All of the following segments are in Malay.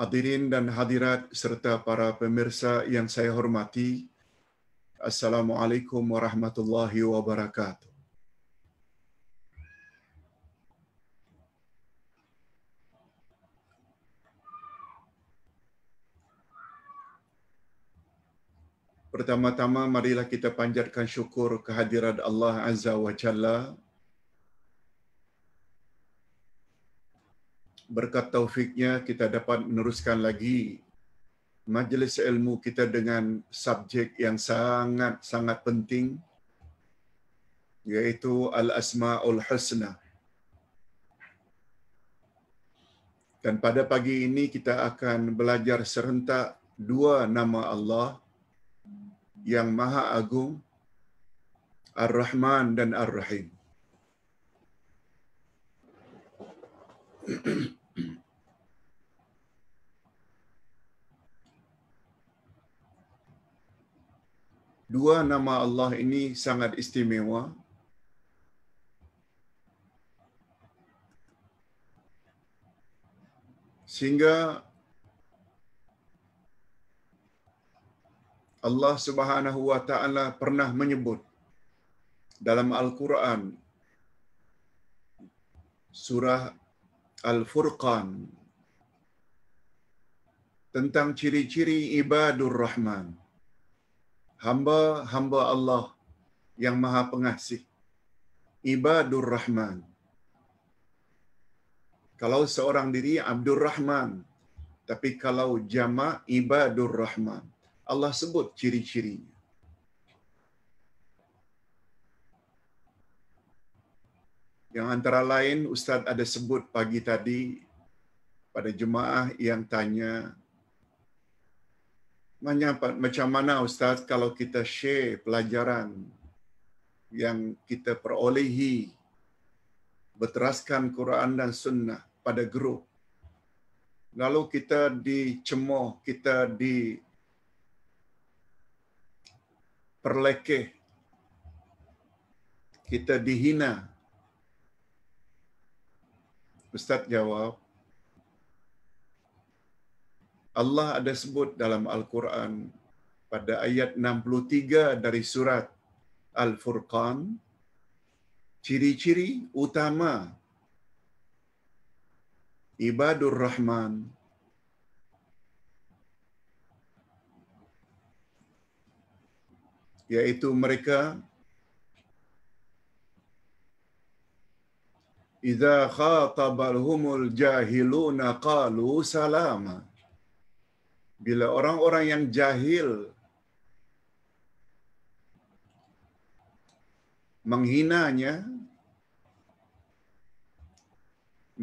hadirin dan hadirat serta para pemirsa yang saya hormati. Assalamualaikum warahmatullahi wabarakatuh. Pertama-tama marilah kita panjatkan syukur kehadiran Allah Azza wa Jalla berkat taufiknya kita dapat meneruskan lagi majlis ilmu kita dengan subjek yang sangat-sangat penting yaitu Al-Asma'ul Husna. Dan pada pagi ini kita akan belajar serentak dua nama Allah yang Maha Agung, Ar-Rahman dan Ar-Rahim. dua nama Allah ini sangat istimewa. Sehingga Allah Subhanahu wa taala pernah menyebut dalam Al-Qur'an surah Al-Furqan tentang ciri-ciri ibadur rahman hamba-hamba Allah yang maha pengasih. Ibadur Rahman. Kalau seorang diri Abdul Rahman. Tapi kalau jama' Ibadur Rahman. Allah sebut ciri-cirinya. Yang antara lain Ustaz ada sebut pagi tadi pada jemaah yang tanya Nanya macam mana Ustaz kalau kita share pelajaran yang kita perolehi berteraskan Quran dan Sunnah pada grup. Lalu kita dicemoh, kita di perlekeh, kita dihina. Ustaz jawab, Allah ada sebut dalam Al-Quran pada ayat 63 dari surat Al-Furqan, ciri-ciri utama ibadur Rahman yaitu mereka idza khatabalhumul jahiluna qalu salama bila orang-orang yang jahil menghinanya,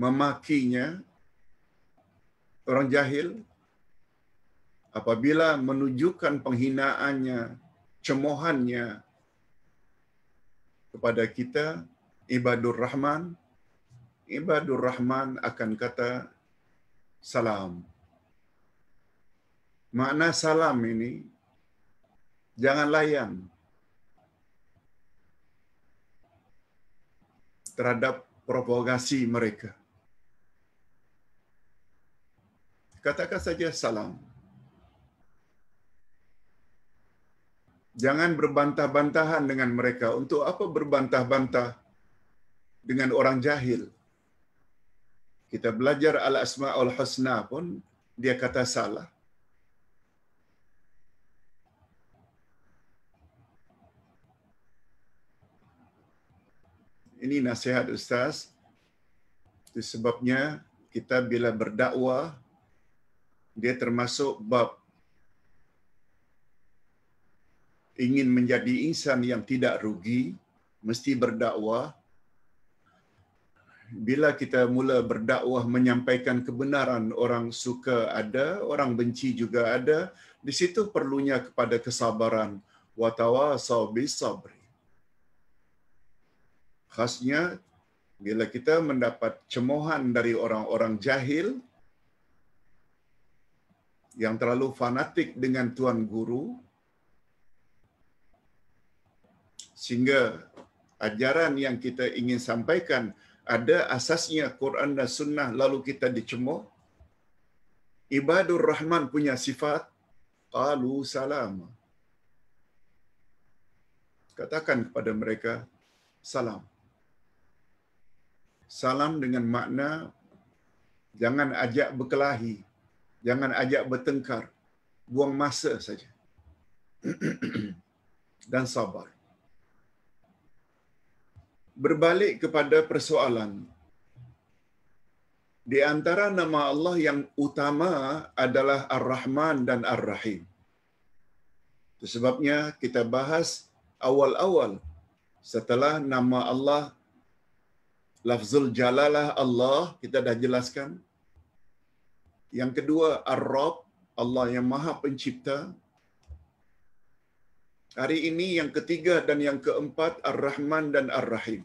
memakinya, orang jahil, apabila menunjukkan penghinaannya, cemohannya kepada kita, Ibadur Rahman, Ibadur Rahman akan kata salam makna salam ini jangan layan terhadap provokasi mereka. Katakan saja salam. Jangan berbantah-bantahan dengan mereka. Untuk apa berbantah-bantah dengan orang jahil? Kita belajar al-asma'ul husna pun, dia kata salah. ini nasihat ustaz itu sebabnya kita bila berdakwah dia termasuk bab ingin menjadi insan yang tidak rugi mesti berdakwah bila kita mula berdakwah menyampaikan kebenaran orang suka ada orang benci juga ada di situ perlunya kepada kesabaran watawa sabi sabri khasnya bila kita mendapat cemohan dari orang-orang jahil yang terlalu fanatik dengan tuan guru sehingga ajaran yang kita ingin sampaikan ada asasnya Quran dan sunnah lalu kita dicemooh ibadur rahman punya sifat qalu salam katakan kepada mereka salam salam dengan makna jangan ajak berkelahi, jangan ajak bertengkar, buang masa saja. Dan sabar. Berbalik kepada persoalan. Di antara nama Allah yang utama adalah Ar-Rahman dan Ar-Rahim. Sebabnya kita bahas awal-awal setelah nama Allah lafzul jalalah Allah kita dah jelaskan. Yang kedua Ar-Rabb Allah yang Maha Pencipta. Hari ini yang ketiga dan yang keempat Ar-Rahman dan Ar-Rahim.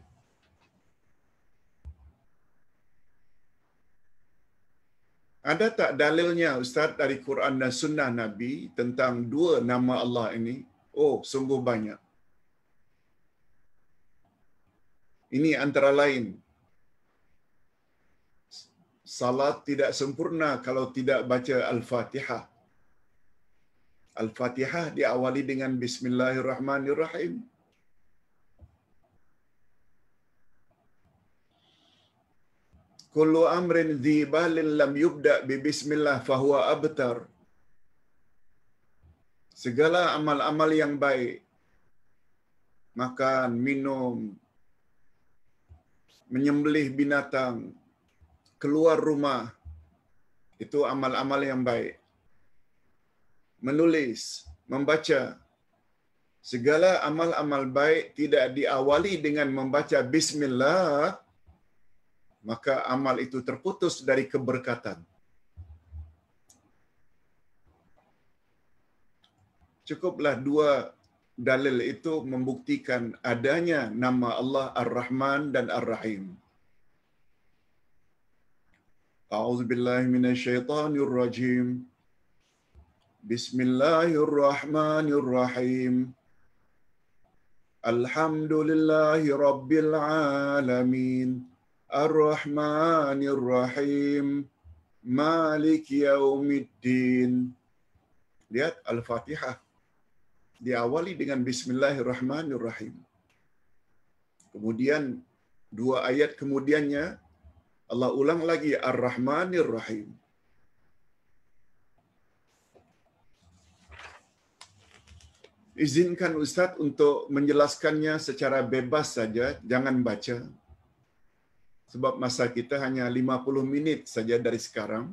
Ada tak dalilnya Ustaz dari Quran dan Sunnah Nabi tentang dua nama Allah ini? Oh, sungguh banyak. Ini antara lain salat tidak sempurna kalau tidak baca al-Fatihah. Al-Fatihah diawali dengan bismillahirrahmanirrahim. Kullu amrin dhi balin lam yubda bi bismillah fahuwa abtar. Segala amal-amal yang baik makan, minum, menyembelih binatang, keluar rumah itu amal-amal yang baik. Menulis, membaca. Segala amal-amal baik tidak diawali dengan membaca bismillah maka amal itu terputus dari keberkatan. Cukuplah dua dalil itu membuktikan adanya nama Allah Ar-Rahman dan Ar-Rahim. أعوذ بالله من الشيطان الرجيم بسم الله الرحمن الرحيم الحمد لله رب العالمين الرحمن الرحيم مالك يوم الدين Lihat Al-Fatihah diawali dengan Bismillahirrahmanirrahim. Kemudian dua ayat kemudiannya Allah ulang lagi Ar-Rahmanir Rahim. Izinkan Ustaz untuk menjelaskannya secara bebas saja, jangan baca. Sebab masa kita hanya 50 minit saja dari sekarang.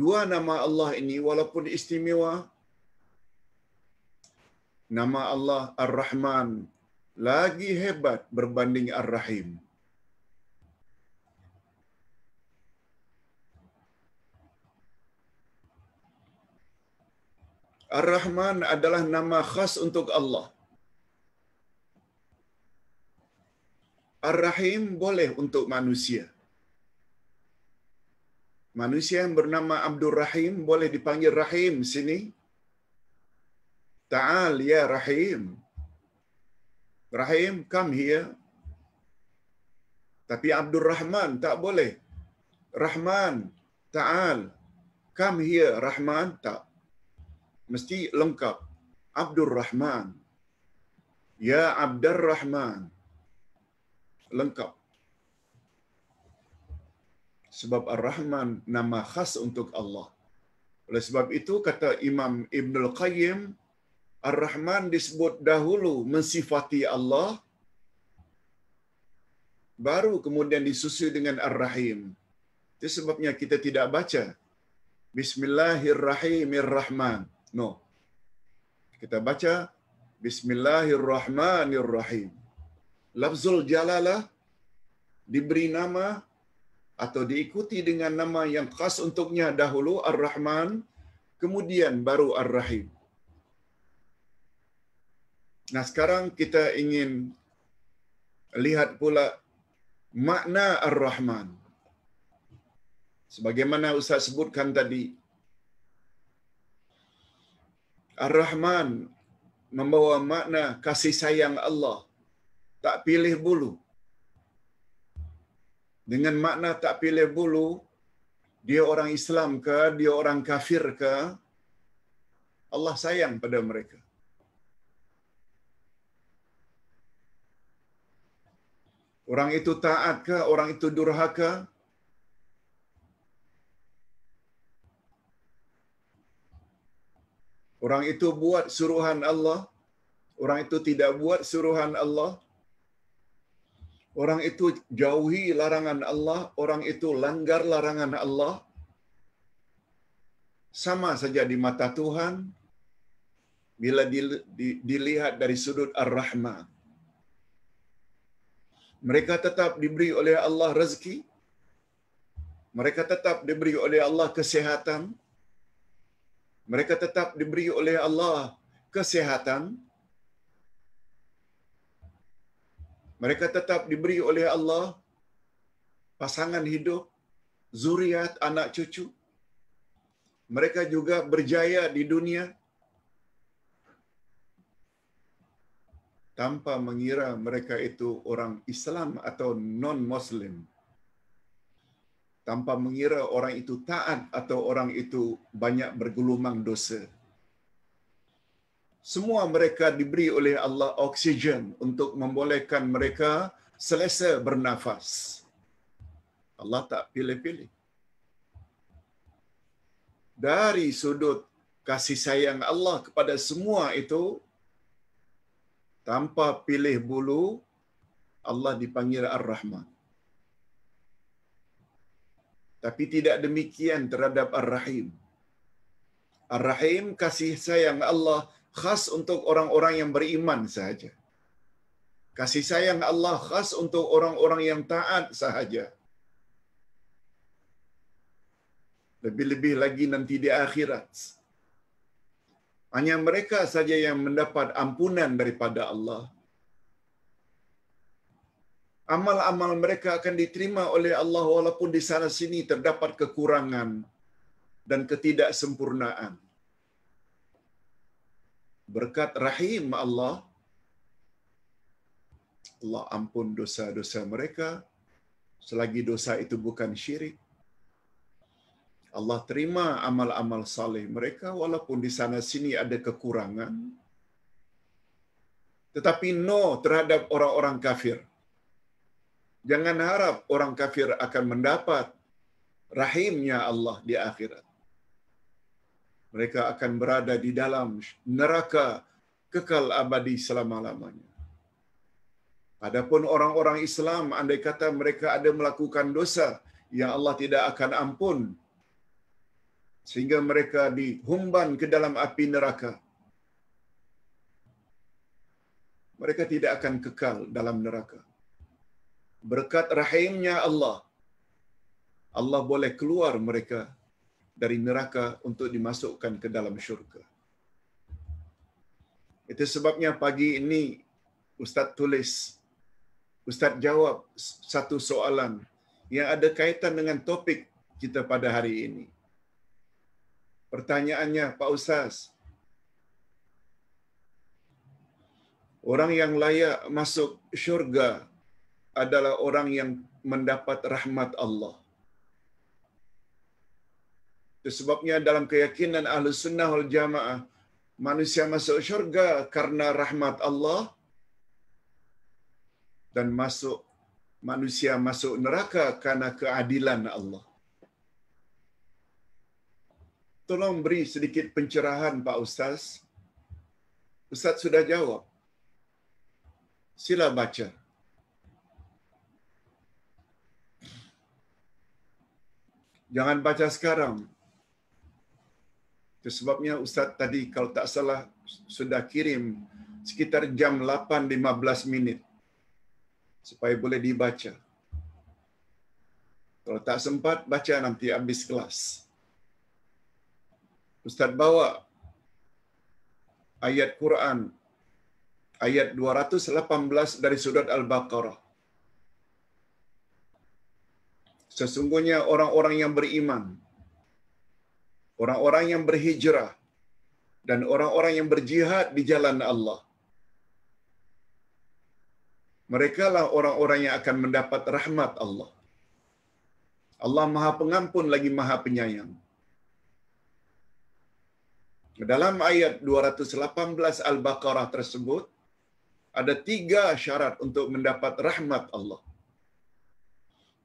Dua nama Allah ini walaupun istimewa, nama Allah Ar-Rahman lagi hebat berbanding Ar-Rahim. Ar-Rahman adalah nama khas untuk Allah. Ar-Rahim boleh untuk manusia. Manusia yang bernama Abdul Rahim boleh dipanggil Rahim sini. Ta'al ya Rahim. Rahim, come here. Tapi Abdul Rahman, tak boleh. Rahman, ta'al. Come here, Rahman, tak. Mesti lengkap. Abdul Rahman. Ya Abdul Rahman. Lengkap. Sebab Ar-Rahman nama khas untuk Allah. Oleh sebab itu kata Imam Ibn Al-Qayyim, Ar-Rahman disebut dahulu mensifati Allah baru kemudian disusul dengan Ar-Rahim. Itu sebabnya kita tidak baca Bismillahirrahmanirrahim. No. Kita baca Bismillahirrahmanirrahim. Lafzul Jalalah diberi nama atau diikuti dengan nama yang khas untuknya dahulu Ar-Rahman, kemudian baru Ar-Rahim. Nah sekarang kita ingin lihat pula makna Ar-Rahman. Sebagaimana Ustaz sebutkan tadi, Ar-Rahman membawa makna kasih sayang Allah tak pilih bulu. Dengan makna tak pilih bulu, dia orang Islam ke, dia orang kafir ke, Allah sayang pada mereka. Orang itu taat ke? Orang itu durhaka? Orang itu buat suruhan Allah? Orang itu tidak buat suruhan Allah? Orang itu jauhi larangan Allah? Orang itu langgar larangan Allah? Sama saja di mata Tuhan, bila dilihat dari sudut ar-Rahman mereka tetap diberi oleh Allah rezeki mereka tetap diberi oleh Allah kesehatan. mereka tetap diberi oleh Allah kesehatan. mereka tetap diberi oleh Allah pasangan hidup zuriat anak cucu mereka juga berjaya di dunia tanpa mengira mereka itu orang Islam atau non-Muslim. Tanpa mengira orang itu taat atau orang itu banyak bergelumang dosa. Semua mereka diberi oleh Allah oksigen untuk membolehkan mereka selesa bernafas. Allah tak pilih-pilih. Dari sudut kasih sayang Allah kepada semua itu, tanpa pilih bulu Allah dipanggil Ar-Rahman. Tapi tidak demikian terhadap Ar-Rahim. Ar-Rahim kasih sayang Allah khas untuk orang-orang yang beriman sahaja. Kasih sayang Allah khas untuk orang-orang yang taat sahaja. Lebih-lebih lagi nanti di akhirat. Hanya mereka saja yang mendapat ampunan daripada Allah. Amal-amal mereka akan diterima oleh Allah walaupun di sana sini terdapat kekurangan dan ketidaksempurnaan. Berkat rahim Allah, Allah ampun dosa-dosa mereka selagi dosa itu bukan syirik. Allah terima amal-amal saleh mereka walaupun di sana sini ada kekurangan. Hmm. Tetapi no terhadap orang-orang kafir. Jangan harap orang kafir akan mendapat rahimnya Allah di akhirat. Mereka akan berada di dalam neraka kekal abadi selama-lamanya. Adapun orang-orang Islam andai kata mereka ada melakukan dosa yang Allah tidak akan ampun sehingga mereka dihumban ke dalam api neraka. Mereka tidak akan kekal dalam neraka. Berkat rahimnya Allah, Allah boleh keluar mereka dari neraka untuk dimasukkan ke dalam syurga. Itu sebabnya pagi ini Ustaz tulis, Ustaz jawab satu soalan yang ada kaitan dengan topik kita pada hari ini pertanyaannya Pak Ustaz. Orang yang layak masuk syurga adalah orang yang mendapat rahmat Allah. Sebabnya dalam keyakinan ahlu sunnah wal jamaah, manusia masuk syurga karena rahmat Allah dan masuk manusia masuk neraka karena keadilan Allah tolong beri sedikit pencerahan Pak Ustaz. Ustaz sudah jawab. Sila baca. Jangan baca sekarang. Itu sebabnya Ustaz tadi kalau tak salah sudah kirim sekitar jam 8.15 minit supaya boleh dibaca. Kalau tak sempat, baca nanti habis kelas. Ustaz bawa ayat Quran ayat 218 dari surat Al-Baqarah. Sesungguhnya orang-orang yang beriman, orang-orang yang berhijrah dan orang-orang yang berjihad di jalan Allah. mereka lah orang-orang yang akan mendapat rahmat Allah. Allah Maha Pengampun lagi Maha Penyayang. Dalam ayat 218 Al-Baqarah tersebut, ada tiga syarat untuk mendapat rahmat Allah.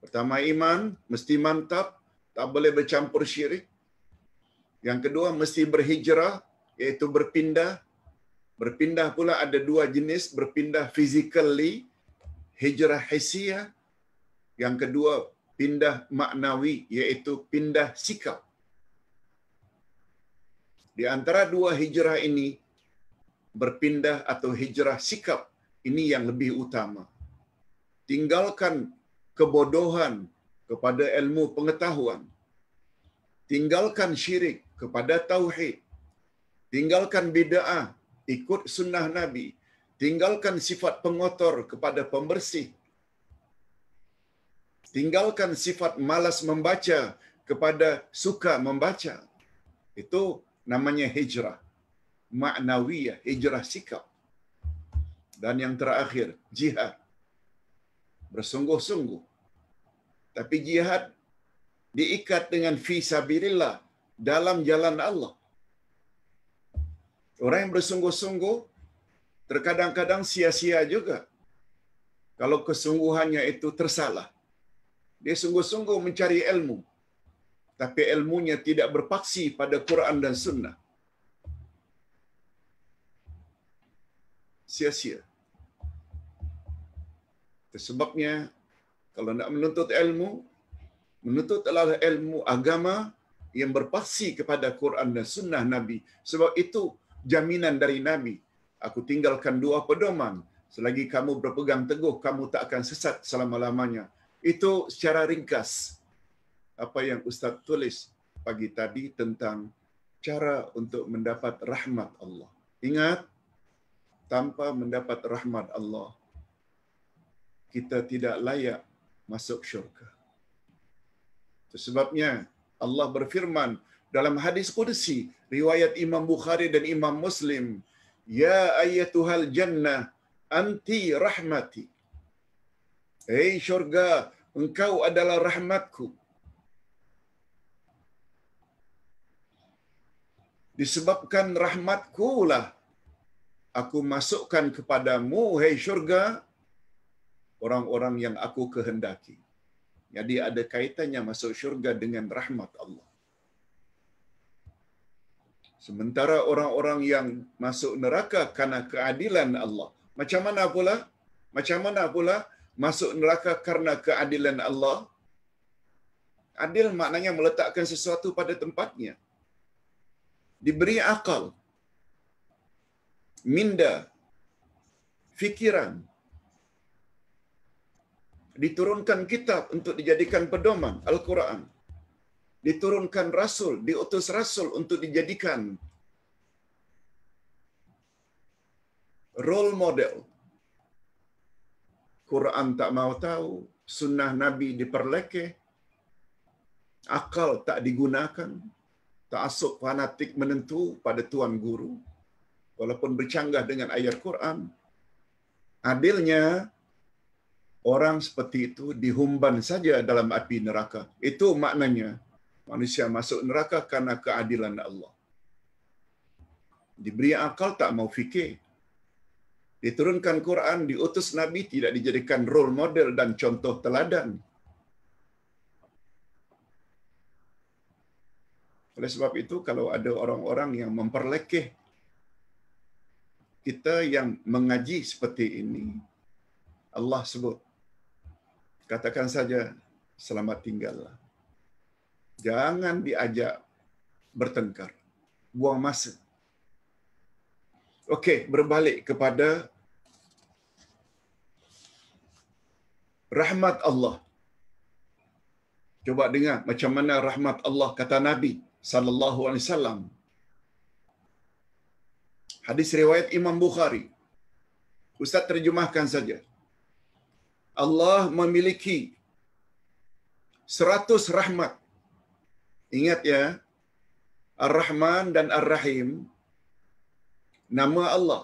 Pertama, iman. Mesti mantap. Tak boleh bercampur syirik. Yang kedua, mesti berhijrah. Iaitu berpindah. Berpindah pula ada dua jenis. Berpindah physically. Hijrah hisiah. Yang kedua, pindah maknawi. Iaitu pindah sikap di antara dua hijrah ini berpindah atau hijrah sikap ini yang lebih utama tinggalkan kebodohan kepada ilmu pengetahuan tinggalkan syirik kepada tauhid tinggalkan bidaah ikut sunnah nabi tinggalkan sifat pengotor kepada pembersih tinggalkan sifat malas membaca kepada suka membaca itu namanya hijrah maknawiyah, hijrah sikap. Dan yang terakhir, jihad. Bersungguh-sungguh. Tapi jihad diikat dengan fi sabirillah dalam jalan Allah. Orang yang bersungguh-sungguh terkadang-kadang sia-sia juga. Kalau kesungguhannya itu tersalah. Dia sungguh-sungguh mencari ilmu, tapi ilmunya tidak berpaksi pada Quran dan Sunnah. Sia-sia. Sebabnya, kalau nak menuntut ilmu, menuntut adalah ilmu agama yang berpaksi kepada Quran dan Sunnah Nabi. Sebab itu jaminan dari Nabi. Aku tinggalkan dua pedoman. Selagi kamu berpegang teguh, kamu tak akan sesat selama-lamanya. Itu secara ringkas. Ringkas apa yang Ustaz tulis pagi tadi tentang cara untuk mendapat rahmat Allah. Ingat, tanpa mendapat rahmat Allah, kita tidak layak masuk syurga. Sebabnya Allah berfirman dalam hadis kudusi, riwayat Imam Bukhari dan Imam Muslim, Ya ayatuhal jannah, anti rahmati. Hei syurga, engkau adalah rahmatku. disebabkan rahmatku lah aku masukkan kepadamu, hei syurga, orang-orang yang aku kehendaki. Jadi ada kaitannya masuk syurga dengan rahmat Allah. Sementara orang-orang yang masuk neraka karena keadilan Allah. Macam mana pula? Macam mana pula masuk neraka karena keadilan Allah? Adil maknanya meletakkan sesuatu pada tempatnya diberi akal, minda, fikiran, diturunkan kitab untuk dijadikan pedoman Al-Quran, diturunkan rasul, diutus rasul untuk dijadikan role model. Quran tak mau tahu, sunnah Nabi diperlekeh, akal tak digunakan, taasub fanatik menentu pada tuan guru walaupun bercanggah dengan ayat Quran adilnya orang seperti itu dihumban saja dalam api neraka itu maknanya manusia masuk neraka karena keadilan Allah diberi akal tak mau fikir diturunkan Quran diutus nabi tidak dijadikan role model dan contoh teladan Oleh sebab itu, kalau ada orang-orang yang memperlekeh kita yang mengaji seperti ini, Allah sebut, katakan saja, selamat tinggallah. Jangan diajak bertengkar. Buang masa. Okey, berbalik kepada rahmat Allah. Cuba dengar macam mana rahmat Allah kata Nabi sallallahu alaihi wasallam. Hadis riwayat Imam Bukhari. Ustaz terjemahkan saja. Allah memiliki seratus rahmat. Ingat ya, Ar-Rahman dan Ar-Rahim, nama Allah.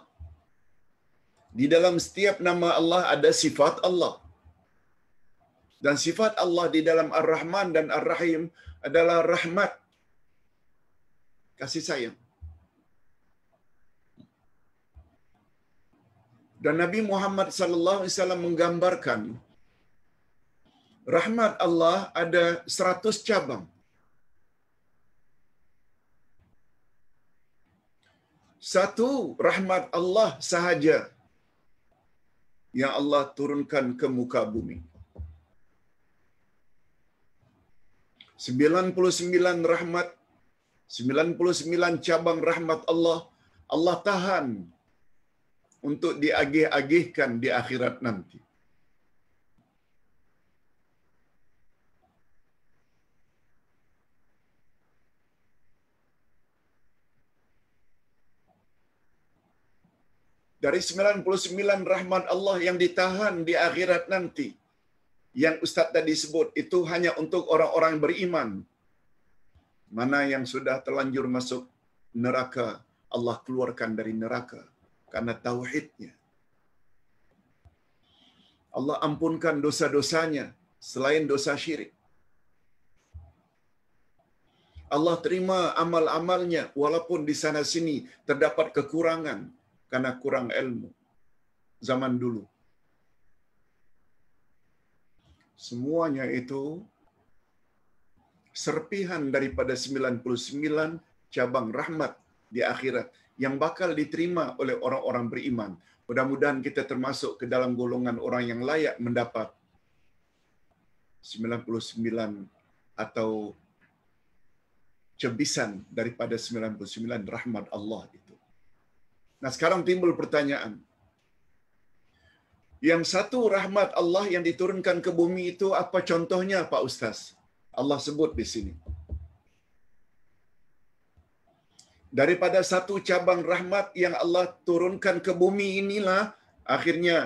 Di dalam setiap nama Allah ada sifat Allah. Dan sifat Allah di dalam Ar-Rahman dan Ar-Rahim adalah rahmat kasih sayang. Dan Nabi Muhammad sallallahu alaihi wasallam menggambarkan rahmat Allah ada 100 cabang. Satu rahmat Allah sahaja yang Allah turunkan ke muka bumi. 99 rahmat 99 cabang rahmat Allah, Allah tahan untuk diagih-agihkan di akhirat nanti. Dari 99 rahmat Allah yang ditahan di akhirat nanti, yang Ustaz tadi sebut, itu hanya untuk orang-orang beriman mana yang sudah terlanjur masuk neraka Allah keluarkan dari neraka karena tauhidnya Allah ampunkan dosa-dosanya selain dosa syirik Allah terima amal-amalnya walaupun di sana sini terdapat kekurangan karena kurang ilmu zaman dulu semuanya itu serpihan daripada 99 cabang rahmat di akhirat yang bakal diterima oleh orang-orang beriman. Mudah-mudahan kita termasuk ke dalam golongan orang yang layak mendapat 99 atau cebisan daripada 99 rahmat Allah itu. Nah sekarang timbul pertanyaan. Yang satu rahmat Allah yang diturunkan ke bumi itu apa contohnya Pak Ustaz? Allah sebut di sini. Daripada satu cabang rahmat yang Allah turunkan ke bumi inilah akhirnya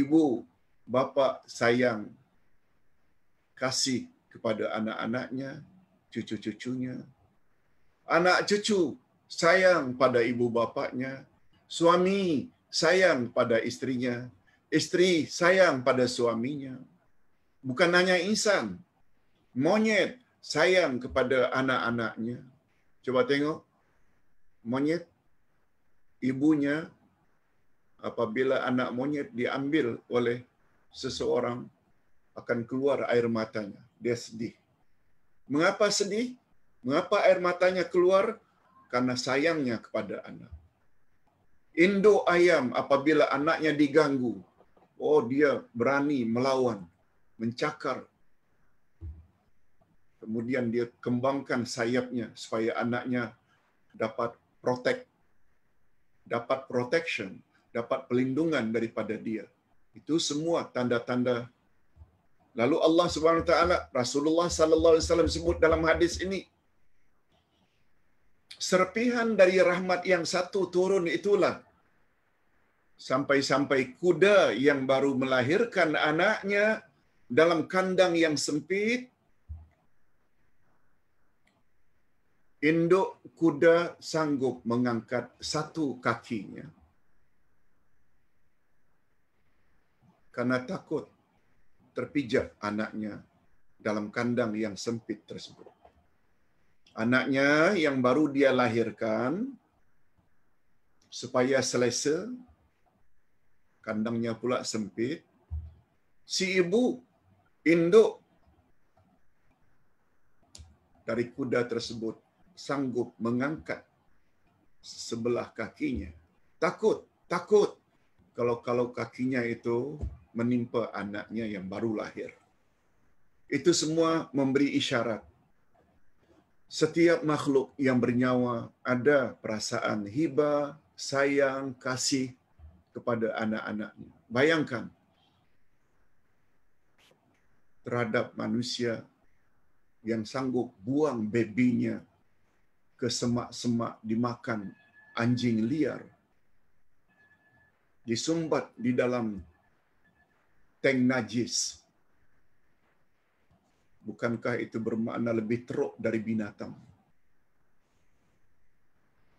ibu bapa sayang kasih kepada anak-anaknya, cucu-cucunya. Anak cucu sayang pada ibu bapaknya, suami sayang pada istrinya, istri sayang pada suaminya. Bukan hanya insan, monyet sayang kepada anak-anaknya. Cuba tengok. Monyet ibunya apabila anak monyet diambil oleh seseorang akan keluar air matanya. Dia sedih. Mengapa sedih? Mengapa air matanya keluar? Karena sayangnya kepada anak. Indo ayam apabila anaknya diganggu, oh dia berani melawan, mencakar, kemudian dia kembangkan sayapnya supaya anaknya dapat protek, dapat protection dapat pelindungan daripada dia itu semua tanda-tanda lalu Allah Subhanahu wa taala Rasulullah sallallahu alaihi wasallam sebut dalam hadis ini serpihan dari rahmat yang satu turun itulah sampai-sampai kuda yang baru melahirkan anaknya dalam kandang yang sempit induk kuda sanggup mengangkat satu kakinya karena takut terpijak anaknya dalam kandang yang sempit tersebut. Anaknya yang baru dia lahirkan supaya selesa kandangnya pula sempit si ibu induk dari kuda tersebut sanggup mengangkat sebelah kakinya. Takut, takut kalau kalau kakinya itu menimpa anaknya yang baru lahir. Itu semua memberi isyarat. Setiap makhluk yang bernyawa ada perasaan hiba, sayang, kasih kepada anak-anaknya. Bayangkan terhadap manusia yang sanggup buang bebinya ke semak-semak dimakan anjing liar. Disumbat di dalam tank najis. Bukankah itu bermakna lebih teruk dari binatang?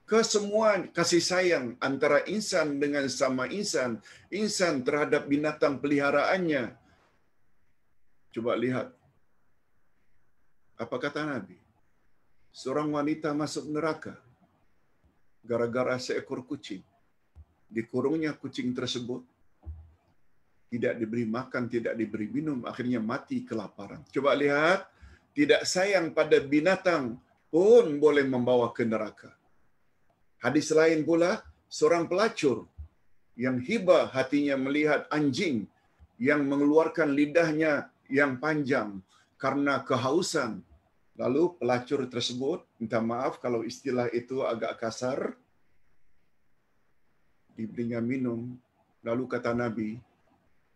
kesemua kasih sayang antara insan dengan sama insan, insan terhadap binatang peliharaannya. Coba lihat. Apa kata Nabi? seorang wanita masuk neraka gara-gara seekor kucing. Dikurungnya kucing tersebut, tidak diberi makan, tidak diberi minum, akhirnya mati kelaparan. Coba lihat, tidak sayang pada binatang pun boleh membawa ke neraka. Hadis lain pula, seorang pelacur yang hiba hatinya melihat anjing yang mengeluarkan lidahnya yang panjang karena kehausan Lalu pelacur tersebut, minta maaf kalau istilah itu agak kasar, diberinya minum. Lalu kata Nabi,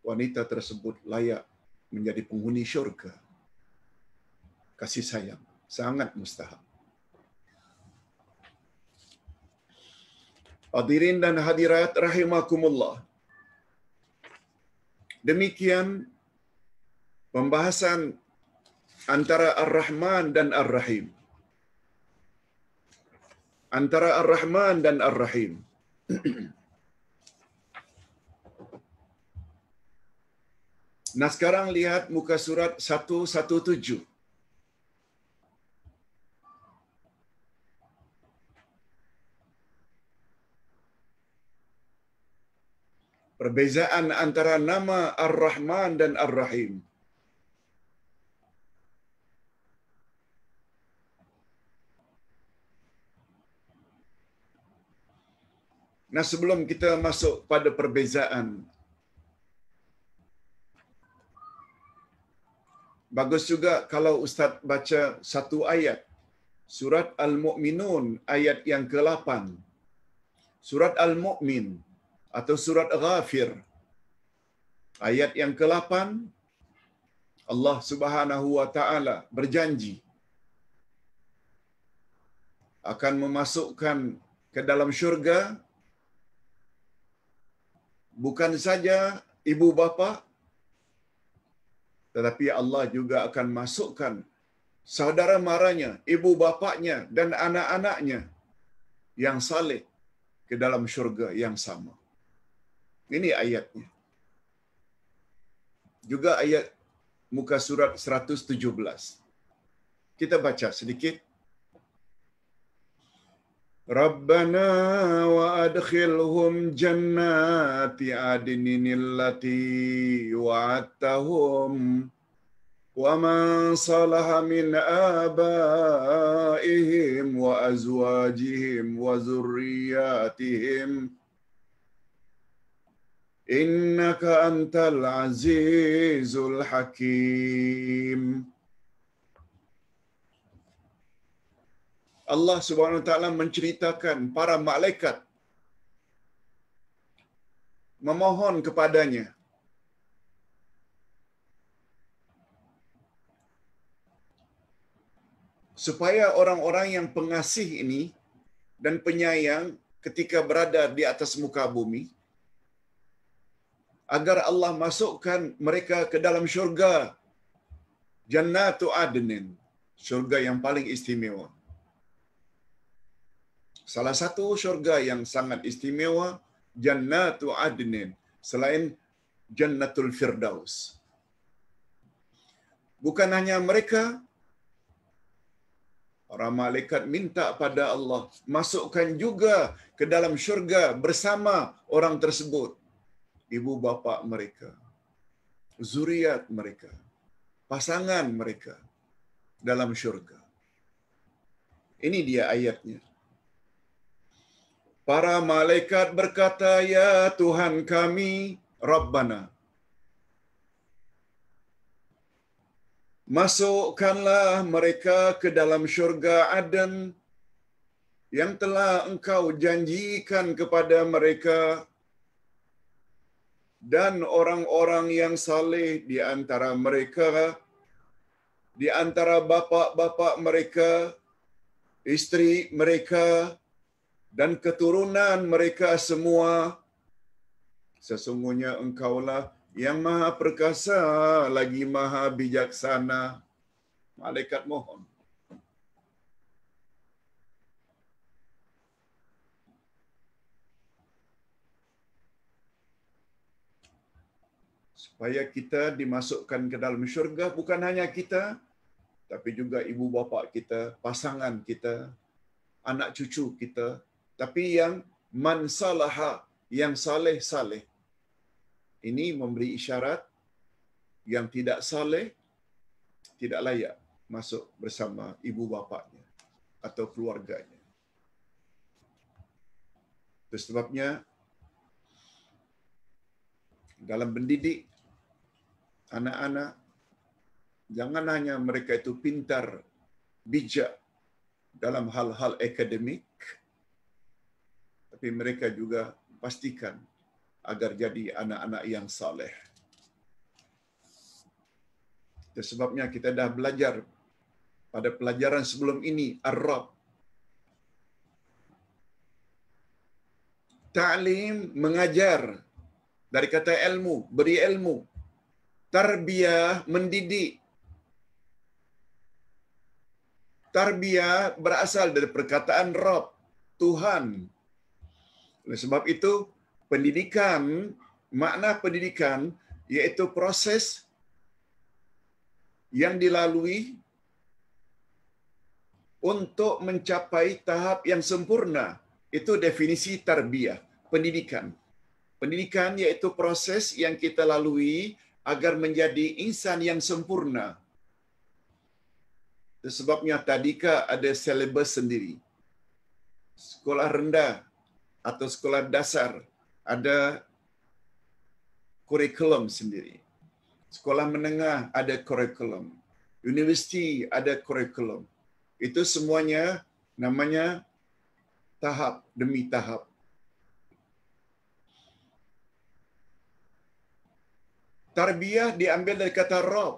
wanita tersebut layak menjadi penghuni syurga. Kasih sayang, sangat mustahab. Hadirin dan hadirat rahimakumullah. Demikian pembahasan antara Ar-Rahman dan Ar-Rahim. Antara Ar-Rahman dan Ar-Rahim. Nah sekarang lihat muka surat 117. Perbezaan antara nama Ar-Rahman dan Ar-Rahim. Nah sebelum kita masuk pada perbezaan Bagus juga kalau Ustaz baca satu ayat Surat Al-Mu'minun ayat yang ke-8 Surat Al-Mu'min atau Surat Ghafir Ayat yang ke-8 Allah subhanahu wa ta'ala berjanji akan memasukkan ke dalam syurga bukan saja ibu bapa tetapi Allah juga akan masukkan saudara maranya, ibu bapaknya dan anak-anaknya yang saleh ke dalam syurga yang sama. Ini ayatnya. Juga ayat muka surat 117. Kita baca sedikit. ربنا وأدخلهم جنات عدن التي وعدتهم ومن صلح من آبائهم وأزواجهم وذرياتهم إنك أنت العزيز الحكيم Allah Subhanahu Wa Taala menceritakan para malaikat memohon kepadanya supaya orang-orang yang pengasih ini dan penyayang ketika berada di atas muka bumi agar Allah masukkan mereka ke dalam syurga jannatu adnin syurga yang paling istimewa salah satu syurga yang sangat istimewa jannatu adnin selain jannatul firdaus bukan hanya mereka para malaikat minta pada Allah masukkan juga ke dalam syurga bersama orang tersebut ibu bapa mereka zuriat mereka pasangan mereka dalam syurga ini dia ayatnya Para malaikat berkata, Ya Tuhan kami, Rabbana. Masukkanlah mereka ke dalam syurga Aden yang telah engkau janjikan kepada mereka dan orang-orang yang saleh di antara mereka, di antara bapa-bapa mereka, istri mereka, dan keturunan mereka semua. Sesungguhnya engkaulah yang maha perkasa lagi maha bijaksana. Malaikat mohon. Supaya kita dimasukkan ke dalam syurga bukan hanya kita tapi juga ibu bapa kita, pasangan kita, anak cucu kita, tapi yang man yang saleh saleh ini memberi isyarat yang tidak saleh tidak layak masuk bersama ibu bapaknya atau keluarganya sebabnya dalam mendidik anak-anak jangan hanya mereka itu pintar bijak dalam hal-hal akademik tapi mereka juga pastikan agar jadi anak-anak yang saleh. Itu sebabnya kita dah belajar pada pelajaran sebelum ini Arab Ta'lim mengajar dari kata ilmu, beri ilmu. Tarbiyah mendidik. Tarbiyah berasal dari perkataan Rob Tuhan Oleh sebab itu, pendidikan, makna pendidikan yaitu proses yang dilalui untuk mencapai tahap yang sempurna. Itu definisi tarbiyah, pendidikan. Pendidikan yaitu proses yang kita lalui agar menjadi insan yang sempurna. sebabnya tadika ada syllabus sendiri. Sekolah rendah atau sekolah dasar ada kurikulum sendiri. Sekolah menengah ada kurikulum. Universiti ada kurikulum. Itu semuanya namanya tahap demi tahap. Tarbiyah diambil dari kata rob.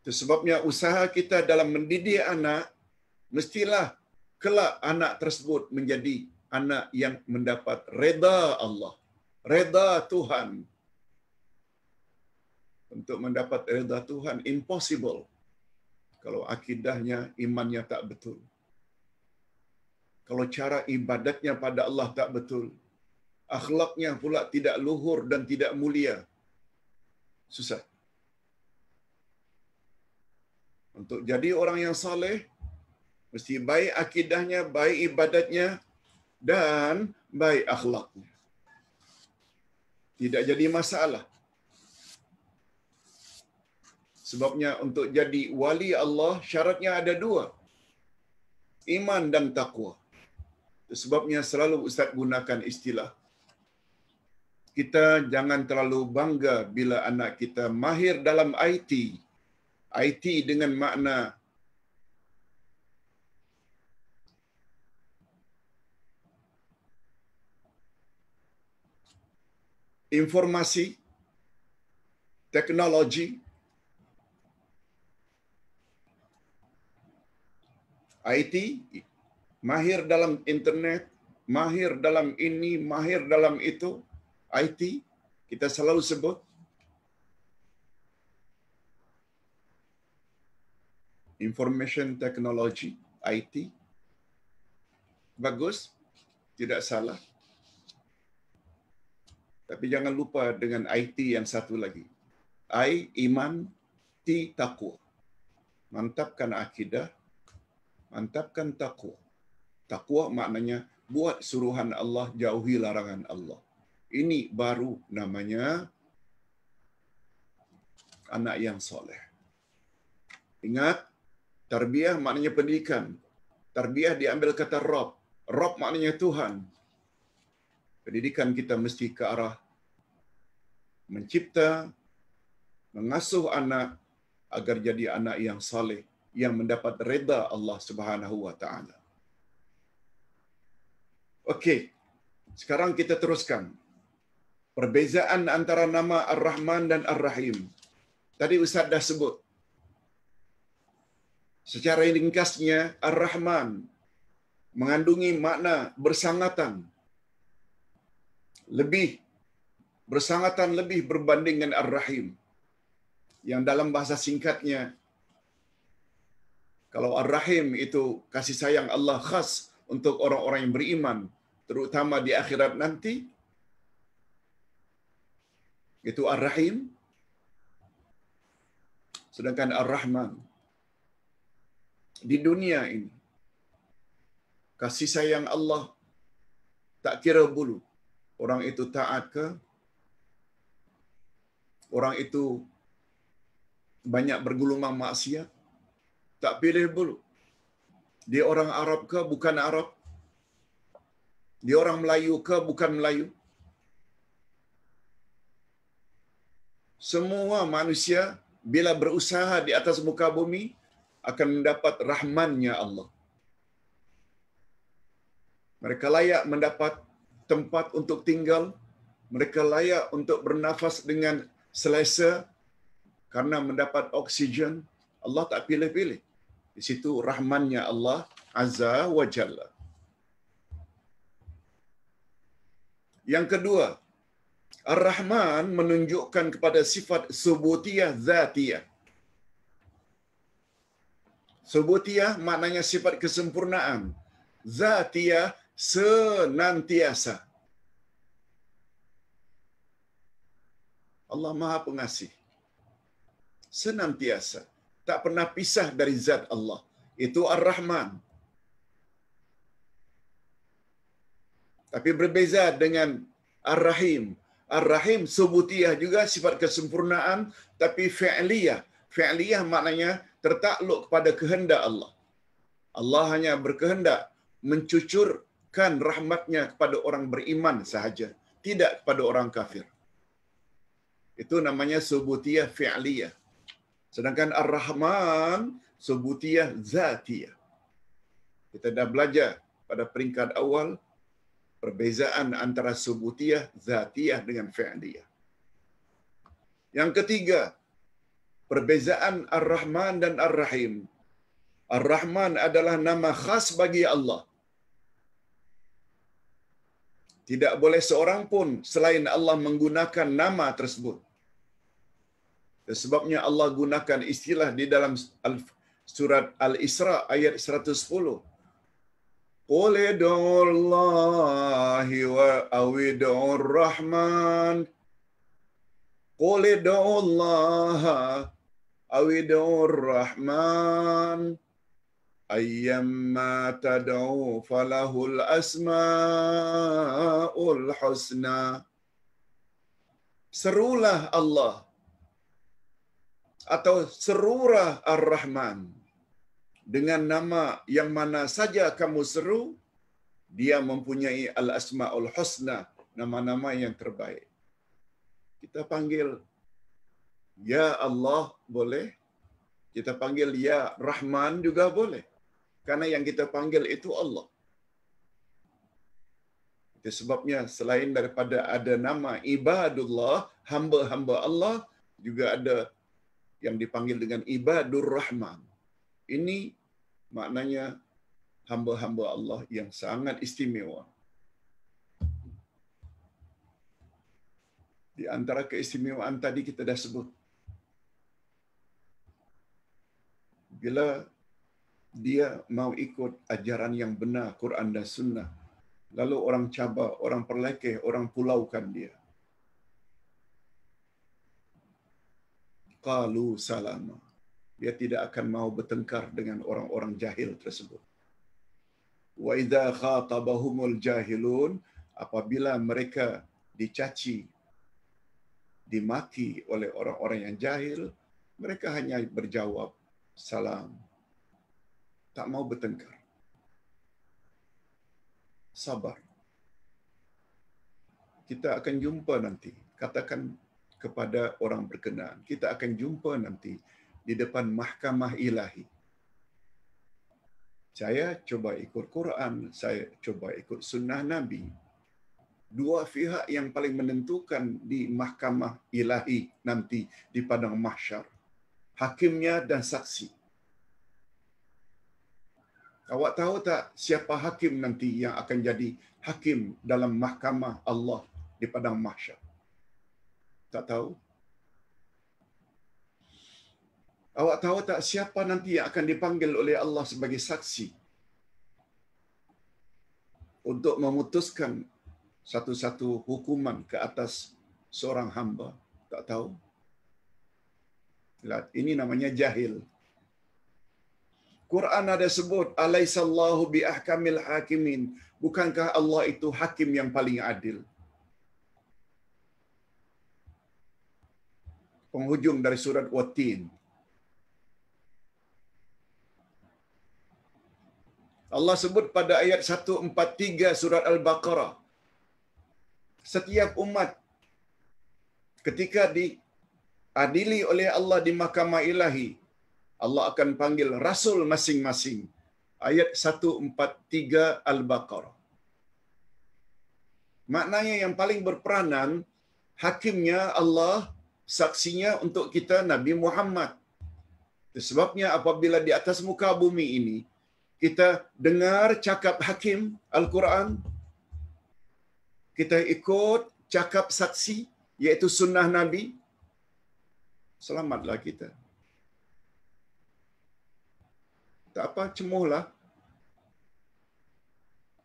Itu sebabnya usaha kita dalam mendidik anak mestilah kelak anak tersebut menjadi anak yang mendapat reda Allah, reda Tuhan. Untuk mendapat reda Tuhan impossible kalau akidahnya, imannya tak betul. Kalau cara ibadatnya pada Allah tak betul, akhlaknya pula tidak luhur dan tidak mulia. Susah. Untuk jadi orang yang saleh, mesti baik akidahnya, baik ibadatnya dan baik akhlaknya. Tidak jadi masalah. Sebabnya untuk jadi wali Allah syaratnya ada dua. Iman dan takwa. Sebabnya selalu Ustaz gunakan istilah kita jangan terlalu bangga bila anak kita mahir dalam IT. IT dengan makna informasi, teknologi, IT, mahir dalam internet, mahir dalam ini, mahir dalam itu, IT, kita selalu sebut. Information Technology, IT. Bagus, tidak salah. Tapi jangan lupa dengan IT yang satu lagi. I iman, T takwa. Mantapkan akidah, mantapkan takwa. Takwa maknanya buat suruhan Allah, jauhi larangan Allah. Ini baru namanya anak yang soleh. Ingat, tarbiyah maknanya pendidikan. Tarbiyah diambil kata Rob. Rob maknanya Tuhan pendidikan kita mesti ke arah mencipta, mengasuh anak agar jadi anak yang saleh yang mendapat reda Allah Subhanahu wa taala. Okey. Sekarang kita teruskan. Perbezaan antara nama Ar-Rahman dan Ar-Rahim. Tadi Ustaz dah sebut. Secara ringkasnya Ar-Rahman mengandungi makna bersangatan, lebih bersangatan lebih berbanding dengan Ar-Rahim. Yang dalam bahasa singkatnya, kalau Ar-Rahim itu kasih sayang Allah khas untuk orang-orang yang beriman, terutama di akhirat nanti, itu Ar-Rahim. Sedangkan Ar-Rahman, di dunia ini, kasih sayang Allah tak kira bulu orang itu taat ke orang itu banyak bergulung maksiat tak pilih bulu dia orang Arab ke bukan Arab dia orang Melayu ke bukan Melayu semua manusia bila berusaha di atas muka bumi akan mendapat rahmannya Allah mereka layak mendapat tempat untuk tinggal, mereka layak untuk bernafas dengan selesa karena mendapat oksigen. Allah tak pilih-pilih. Di situ rahmannya Allah Azza wa Jalla. Yang kedua, Ar-Rahman menunjukkan kepada sifat subutiyah zatiyah. Subutiyah maknanya sifat kesempurnaan. Zatiyah senantiasa. Allah Maha Pengasih. Senantiasa. Tak pernah pisah dari zat Allah. Itu Ar-Rahman. Tapi berbeza dengan Ar-Rahim. Ar-Rahim subutiyah juga sifat kesempurnaan. Tapi fi'liyah. Fi'liyah maknanya tertakluk kepada kehendak Allah. Allah hanya berkehendak mencucur kan rahmatnya kepada orang beriman sahaja, tidak kepada orang kafir. Itu namanya subutiyah fi'liyah. Sedangkan ar-Rahman subutiyah zatiyah. Kita dah belajar pada peringkat awal perbezaan antara subutiyah zatiyah dengan fi'liyah. Yang ketiga, perbezaan ar-Rahman dan ar-Rahim. Ar-Rahman adalah nama khas bagi Allah – tidak boleh seorang pun selain Allah menggunakan nama tersebut. Sebabnya Allah gunakan istilah di dalam surat Al-Isra ayat 110. Qul Allah wa awid'u Rahman Qul ad'u Allah awid'u Rahman أيما تدعو فله الأسماء الحسنى Serulah Allah atau serulah Ar-Rahman dengan nama yang mana saja kamu seru, dia mempunyai Al-Asma'ul Husna, nama-nama yang terbaik. Kita panggil Ya Allah boleh, kita panggil Ya Rahman juga boleh. Karena yang kita panggil itu Allah. Itu sebabnya selain daripada ada nama ibadullah, hamba-hamba Allah, juga ada yang dipanggil dengan ibadur rahman. Ini maknanya hamba-hamba Allah yang sangat istimewa. Di antara keistimewaan tadi kita dah sebut. Bila dia mau ikut ajaran yang benar Quran dan Sunnah. Lalu orang cabar, orang perlekeh, orang pulaukan dia. Kalu salama. Dia tidak akan mau bertengkar dengan orang-orang jahil tersebut. Wa idza khatabahumul jahilun apabila mereka dicaci dimaki oleh orang-orang yang jahil mereka hanya berjawab salam tak mau bertengkar. Sabar. Kita akan jumpa nanti. Katakan kepada orang berkenaan. Kita akan jumpa nanti di depan mahkamah ilahi. Saya cuba ikut Quran, saya cuba ikut sunnah Nabi. Dua pihak yang paling menentukan di mahkamah ilahi nanti di padang mahsyar. Hakimnya dan saksi. Awak tahu tak siapa hakim nanti yang akan jadi hakim dalam mahkamah Allah di padang mahsyar? Tak tahu? Awak tahu tak siapa nanti yang akan dipanggil oleh Allah sebagai saksi untuk memutuskan satu-satu hukuman ke atas seorang hamba? Tak tahu? Lah, ini namanya jahil. Quran ada sebut alaisallahu bi ahkamil hakimin. Bukankah Allah itu hakim yang paling adil? Penghujung dari surat Watin. Allah sebut pada ayat 143 surat Al-Baqarah. Setiap umat ketika diadili oleh Allah di mahkamah ilahi, Allah akan panggil rasul masing-masing. Ayat 143 Al-Baqarah. Maknanya yang paling berperanan hakimnya Allah, saksinya untuk kita Nabi Muhammad. Sebabnya apabila di atas muka bumi ini kita dengar cakap hakim Al-Quran, kita ikut cakap saksi yaitu sunnah Nabi, selamatlah kita. tak apa cemuhlah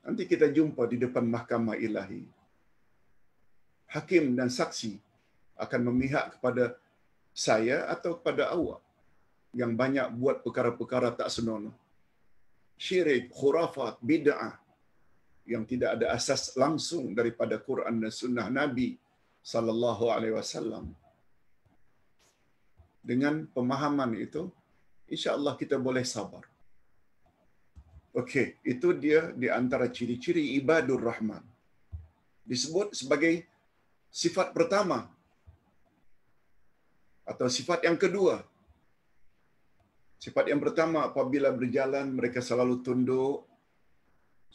nanti kita jumpa di depan mahkamah ilahi hakim dan saksi akan memihak kepada saya atau kepada awak yang banyak buat perkara-perkara tak senonoh syirik khurafat bid'ah yang tidak ada asas langsung daripada Quran dan sunnah Nabi sallallahu alaihi wasallam dengan pemahaman itu insya Allah kita boleh sabar Okey, itu dia di antara ciri-ciri ibadur rahman. Disebut sebagai sifat pertama atau sifat yang kedua. Sifat yang pertama apabila berjalan mereka selalu tunduk,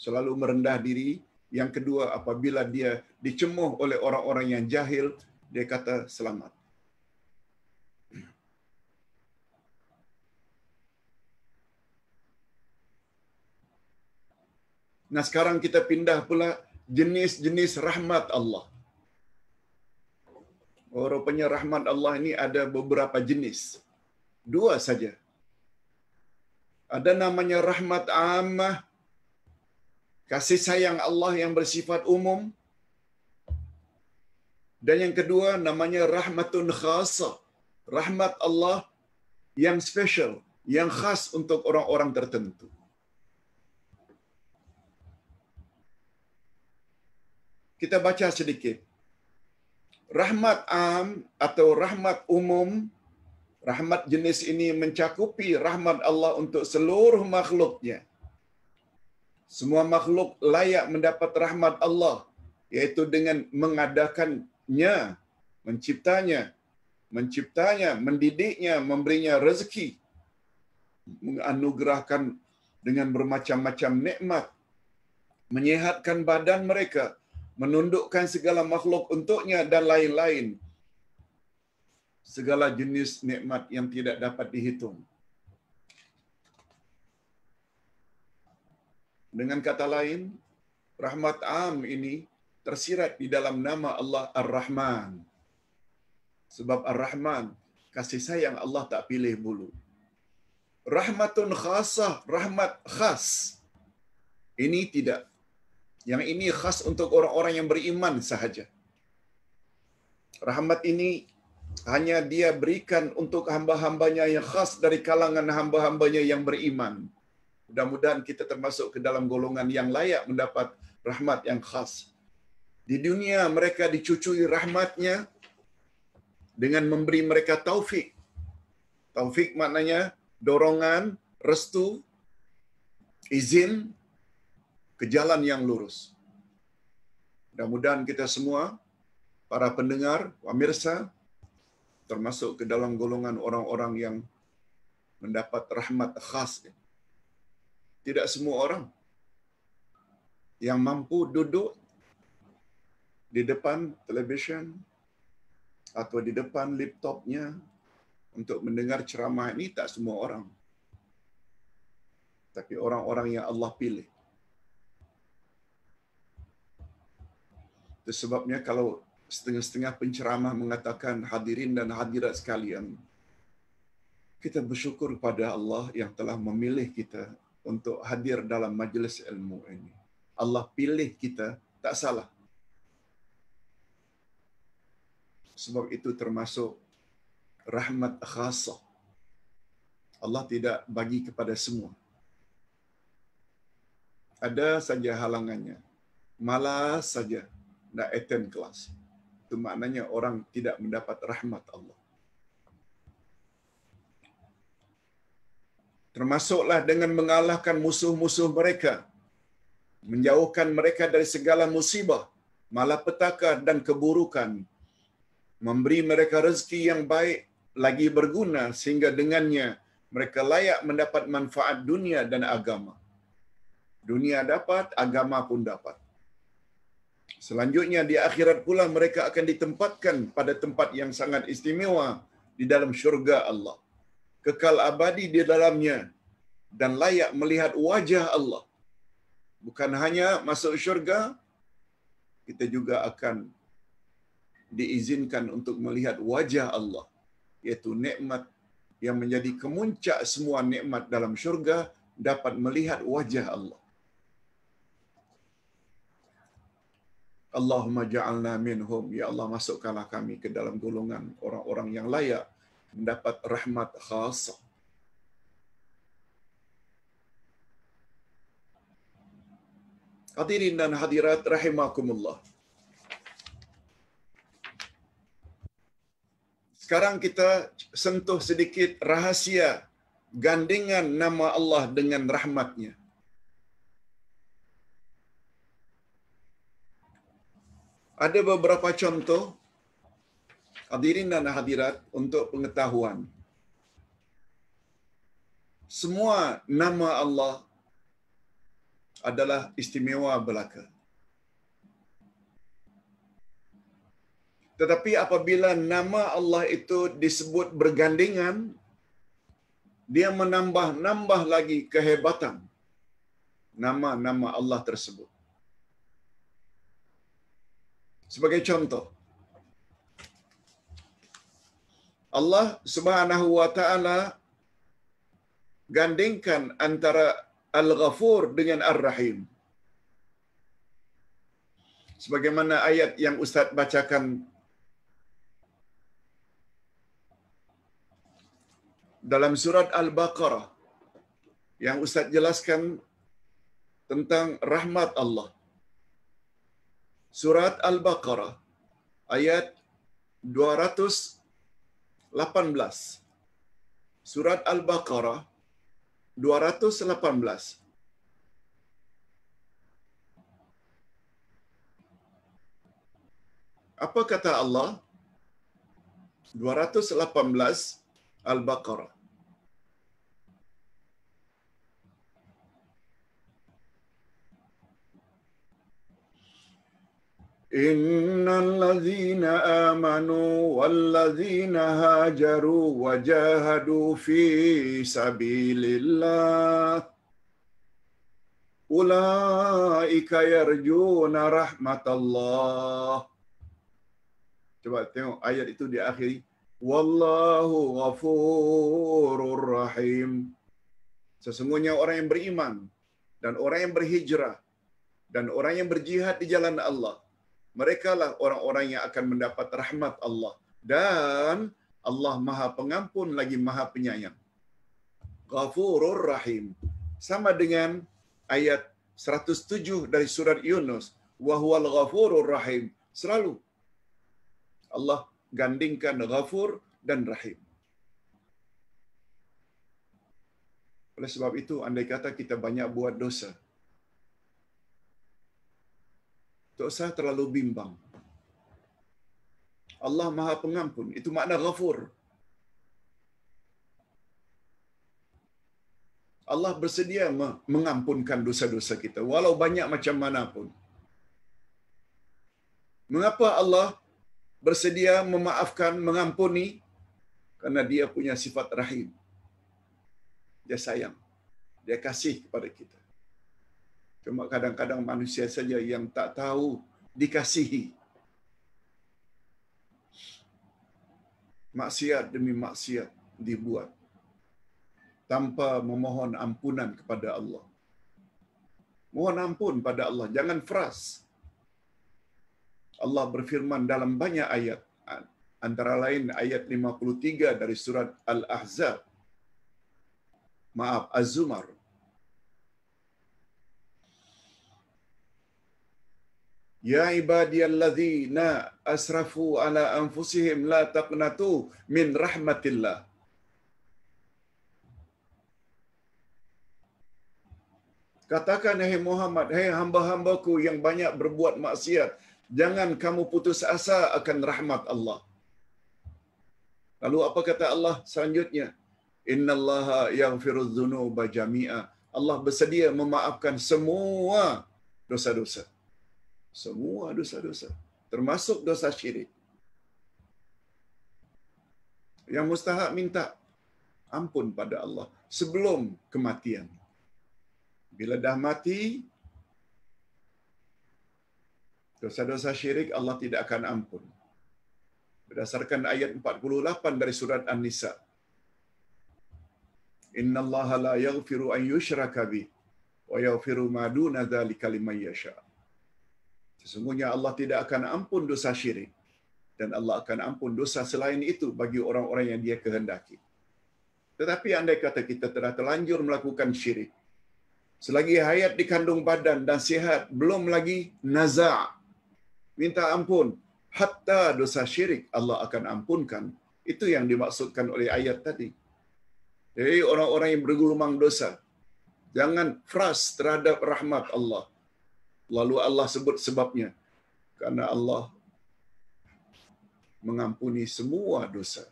selalu merendah diri. Yang kedua apabila dia dicemuh oleh orang-orang yang jahil, dia kata selamat. Nah sekarang kita pindah pula jenis-jenis rahmat Allah. Oh, rupanya rahmat Allah ini ada beberapa jenis. Dua saja. Ada namanya rahmat amah, Kasih sayang Allah yang bersifat umum. Dan yang kedua namanya rahmatun khasa. Rahmat Allah yang special, yang khas untuk orang-orang tertentu. kita baca sedikit. Rahmat am atau rahmat umum, rahmat jenis ini mencakupi rahmat Allah untuk seluruh makhluknya. Semua makhluk layak mendapat rahmat Allah, yaitu dengan mengadakannya, menciptanya, menciptanya, mendidiknya, memberinya rezeki, menganugerahkan dengan bermacam-macam nikmat, menyehatkan badan mereka, menundukkan segala makhluk untuknya dan lain-lain. Segala jenis nikmat yang tidak dapat dihitung. Dengan kata lain, rahmat am ini tersirat di dalam nama Allah Ar-Rahman. Sebab Ar-Rahman, kasih sayang Allah tak pilih bulu. Rahmatun khasah, rahmat khas. Ini tidak yang ini khas untuk orang-orang yang beriman sahaja. Rahmat ini hanya dia berikan untuk hamba-hambanya yang khas dari kalangan hamba-hambanya yang beriman. Mudah-mudahan kita termasuk ke dalam golongan yang layak mendapat rahmat yang khas. Di dunia mereka dicucui rahmatnya dengan memberi mereka taufik. Taufik maknanya dorongan, restu, izin ke jalan yang lurus. Mudah-mudahan kita semua, para pendengar, pemirsa, termasuk ke dalam golongan orang-orang yang mendapat rahmat khas. Tidak semua orang yang mampu duduk di depan televisyen atau di depan laptopnya untuk mendengar ceramah ini tak semua orang. Tapi orang-orang yang Allah pilih Sebabnya kalau setengah-setengah penceramah mengatakan hadirin dan hadirat sekalian, kita bersyukur kepada Allah yang telah memilih kita untuk hadir dalam majlis ilmu ini. Allah pilih kita, tak salah. Sebab itu termasuk rahmat khasah. Allah tidak bagi kepada semua. Ada saja halangannya. Malas saja nak attend kelas. Itu maknanya orang tidak mendapat rahmat Allah. Termasuklah dengan mengalahkan musuh-musuh mereka. Menjauhkan mereka dari segala musibah, malapetaka dan keburukan. Memberi mereka rezeki yang baik lagi berguna sehingga dengannya mereka layak mendapat manfaat dunia dan agama. Dunia dapat, agama pun dapat. Selanjutnya di akhirat pula mereka akan ditempatkan pada tempat yang sangat istimewa di dalam syurga Allah. Kekal abadi di dalamnya dan layak melihat wajah Allah. Bukan hanya masuk syurga, kita juga akan diizinkan untuk melihat wajah Allah. Iaitu nikmat yang menjadi kemuncak semua nikmat dalam syurga dapat melihat wajah Allah. Allahumma ja'alna minhum ya Allah masukkanlah kami ke dalam golongan orang-orang yang layak mendapat rahmat khas. Hadirin dan hadirat rahimakumullah. Sekarang kita sentuh sedikit rahasia gandingan nama Allah dengan rahmatnya. Ada beberapa contoh hadirin dan hadirat untuk pengetahuan. Semua nama Allah adalah istimewa belaka. Tetapi apabila nama Allah itu disebut bergandingan, dia menambah-nambah lagi kehebatan nama-nama Allah tersebut. Sebagai contoh, Allah Subhanahu wa taala gandingkan antara Al-Ghafur dengan Ar-Rahim. Sebagaimana ayat yang Ustaz bacakan dalam surat Al-Baqarah yang Ustaz jelaskan tentang rahmat Allah surat al-baqarah ayat 218 surat al-baqarah 218 apa kata Allah 218 al-baqarah إن الذين آمنوا والذين هاجروا وجاهدوا في سبيل الله أولئك يرجون رحمة الله Coba tengok ayat itu di akhir. Wallahu ghafurur rahim. Sesungguhnya orang yang beriman dan orang yang berhijrah dan orang yang berjihad di jalan Allah mereka lah orang-orang yang akan mendapat rahmat Allah dan Allah Maha Pengampun lagi Maha Penyayang. Ghafurur Rahim. Sama dengan ayat 107 dari surat Yunus, wa huwal ghafurur rahim. Selalu Allah gandingkan ghafur dan rahim. Oleh sebab itu andai kata kita banyak buat dosa, Tak usah terlalu bimbang. Allah Maha Pengampun. Itu makna ghafur. Allah bersedia mengampunkan dosa-dosa kita. Walau banyak macam mana pun. Mengapa Allah bersedia memaafkan, mengampuni? Karena dia punya sifat rahim. Dia sayang. Dia kasih kepada kita. Cuma kadang-kadang manusia saja yang tak tahu dikasihi. Maksiat demi maksiat dibuat tanpa memohon ampunan kepada Allah. Mohon ampun pada Allah, jangan fras. Allah berfirman dalam banyak ayat, antara lain ayat 53 dari surat Al-Ahzab. Maaf, Az-Zumar. Ya ibadiyalladzina asrafu ala anfusihim la taqnatu min rahmatillah. Katakan hai Muhammad, hai hamba-hambaku yang banyak berbuat maksiat, jangan kamu putus asa akan rahmat Allah. Lalu apa kata Allah selanjutnya? Innallaha yaghfiru dzunuba jami'a. Allah bersedia memaafkan semua dosa-dosa semua dosa-dosa termasuk dosa syirik yang mustahak minta ampun pada Allah sebelum kematian bila dah mati dosa-dosa syirik Allah tidak akan ampun berdasarkan ayat 48 dari surat An-Nisa Inna Allah la yaghfiru an yushraka bih wa yaghfiru maduna duna dhalika liman yasha' Sesungguhnya Allah tidak akan ampun dosa syirik dan Allah akan ampun dosa selain itu bagi orang-orang yang dia kehendaki. Tetapi andai kata kita telah terlanjur melakukan syirik, selagi hayat di kandung badan dan sihat, belum lagi naza' minta ampun. Hatta dosa syirik Allah akan ampunkan. Itu yang dimaksudkan oleh ayat tadi. Jadi orang-orang yang bergulung dosa, jangan fras terhadap rahmat Allah. Lalu Allah sebut sebabnya. Karena Allah mengampuni semua dosa.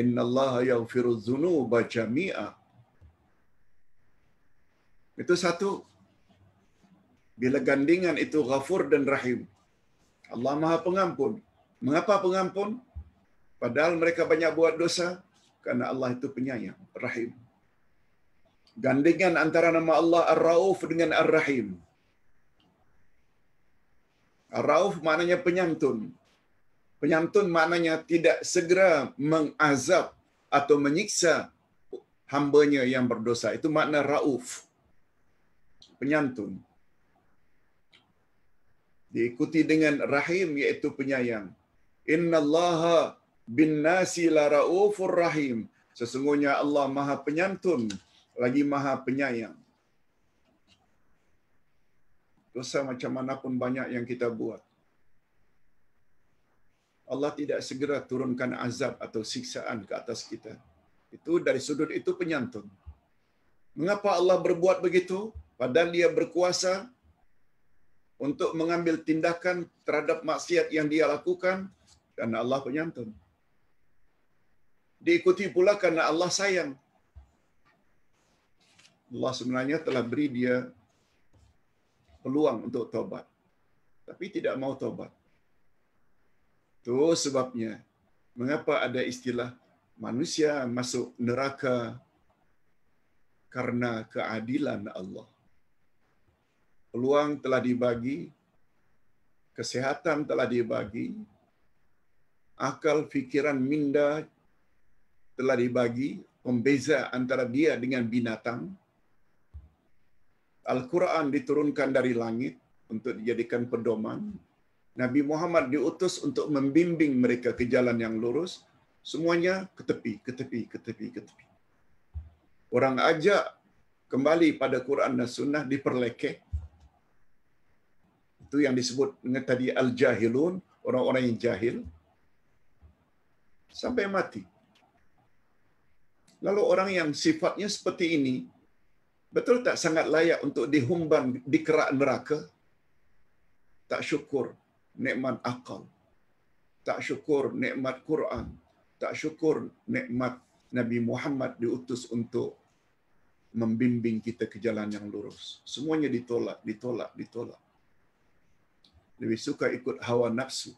Inna Allah yaghfiru dzunuba jami'a. Itu satu. Bila gandingan itu ghafur dan rahim. Allah maha pengampun. Mengapa pengampun? Padahal mereka banyak buat dosa. Karena Allah itu penyayang, rahim. Gandingan antara nama Allah Ar-Rauf dengan Ar-Rahim. Rauf maknanya penyantun. Penyantun maknanya tidak segera mengazab atau menyiksa hambanya yang berdosa. Itu makna rauf. Penyantun. Diikuti dengan rahim iaitu penyayang. Inna allaha bin nasi la raufur rahim. Sesungguhnya Allah maha penyantun lagi maha penyayang dosa macam mana pun banyak yang kita buat. Allah tidak segera turunkan azab atau siksaan ke atas kita. Itu dari sudut itu penyantun. Mengapa Allah berbuat begitu? Padahal dia berkuasa untuk mengambil tindakan terhadap maksiat yang dia lakukan dan Allah penyantun. Diikuti pula karena Allah sayang. Allah sebenarnya telah beri dia peluang untuk taubat tapi tidak mau taubat. Itu sebabnya mengapa ada istilah manusia masuk neraka karena keadilan Allah. Peluang telah dibagi, kesehatan telah dibagi, akal fikiran minda telah dibagi, pembeza antara dia dengan binatang, Al-Quran diturunkan dari langit untuk dijadikan pedoman. Nabi Muhammad diutus untuk membimbing mereka ke jalan yang lurus. Semuanya ke tepi, ke tepi, ke tepi, ke tepi. Orang ajak kembali pada Quran dan Sunnah diperlekeh. Itu yang disebut dengan tadi al-jahilun, orang-orang yang jahil. Sampai mati. Lalu orang yang sifatnya seperti ini, Betul tak sangat layak untuk dihumban di kerak neraka? Tak syukur nikmat akal. Tak syukur nikmat Quran. Tak syukur nikmat Nabi Muhammad diutus untuk membimbing kita ke jalan yang lurus. Semuanya ditolak, ditolak, ditolak. Lebih suka ikut hawa nafsu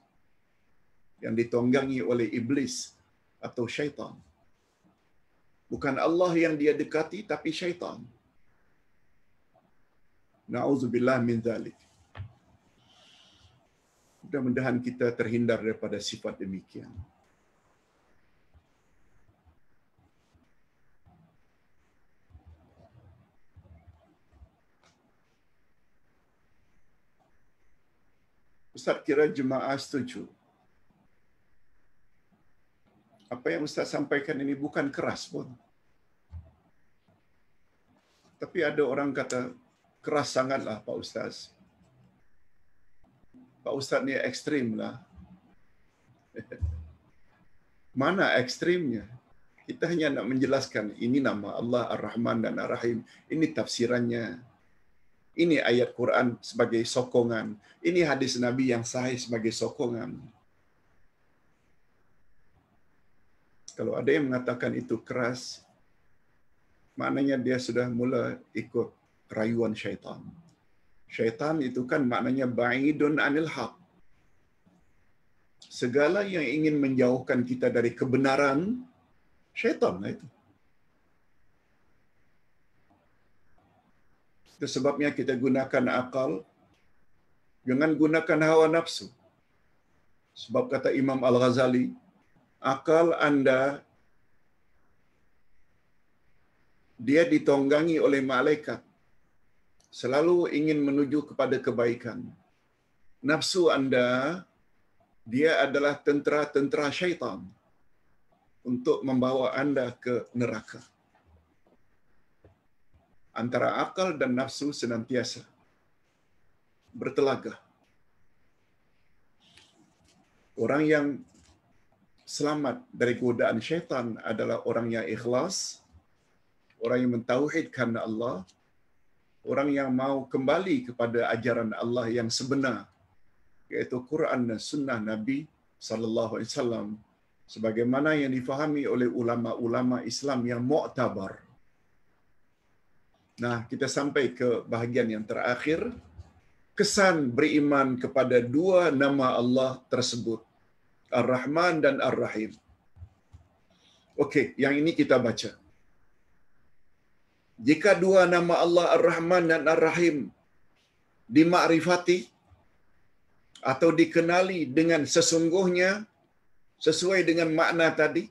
yang ditonggangi oleh iblis atau syaitan. Bukan Allah yang dia dekati tapi syaitan. Na'udzubillah min zalik. Mudah-mudahan kita terhindar daripada sifat demikian. Ustaz kira jemaah setuju. Apa yang Ustaz sampaikan ini bukan keras pun. Tapi ada orang kata, keras sangatlah Pak Ustaz. Pak Ustaz ni ekstrim lah. Mana ekstrimnya? Kita hanya nak menjelaskan ini nama Allah Ar-Rahman dan Ar-Rahim. Ini tafsirannya. Ini ayat Quran sebagai sokongan. Ini hadis Nabi yang sahih sebagai sokongan. Kalau ada yang mengatakan itu keras, maknanya dia sudah mula ikut rayuan syaitan. Syaitan itu kan maknanya ba'idun anil haq. Segala yang ingin menjauhkan kita dari kebenaran, syaitan lah itu. Itu sebabnya kita gunakan akal, jangan gunakan hawa nafsu. Sebab kata Imam Al-Ghazali, akal anda dia ditonggangi oleh malaikat selalu ingin menuju kepada kebaikan. Nafsu anda, dia adalah tentera-tentera syaitan untuk membawa anda ke neraka. Antara akal dan nafsu senantiasa bertelaga. Orang yang selamat dari godaan syaitan adalah orang yang ikhlas, orang yang mentauhidkan Allah, orang yang mau kembali kepada ajaran Allah yang sebenar iaitu Quran dan sunnah Nabi sallallahu alaihi wasallam sebagaimana yang difahami oleh ulama-ulama Islam yang mu'tabar. Nah, kita sampai ke bahagian yang terakhir kesan beriman kepada dua nama Allah tersebut Ar-Rahman dan Ar-Rahim. Okey, yang ini kita baca jika dua nama Allah Ar-Rahman dan Ar-Rahim dimakrifati atau dikenali dengan sesungguhnya sesuai dengan makna tadi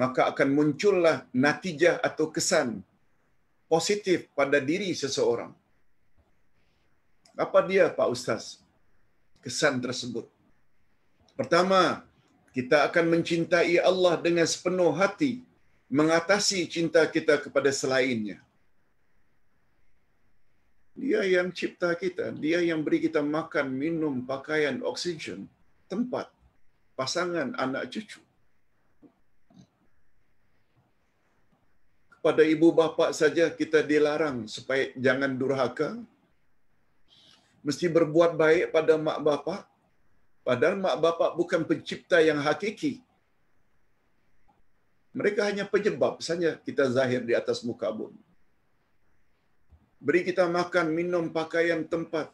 maka akan muncullah natijah atau kesan positif pada diri seseorang apa dia Pak Ustaz kesan tersebut pertama kita akan mencintai Allah dengan sepenuh hati mengatasi cinta kita kepada selainnya. Dia yang cipta kita, dia yang beri kita makan, minum, pakaian, oksigen, tempat, pasangan, anak cucu. Kepada ibu bapa saja kita dilarang supaya jangan durhaka. Mesti berbuat baik pada mak bapa. Padahal mak bapa bukan pencipta yang hakiki mereka hanya penyebab saja kita zahir di atas muka bumi. Beri kita makan, minum, pakaian, tempat.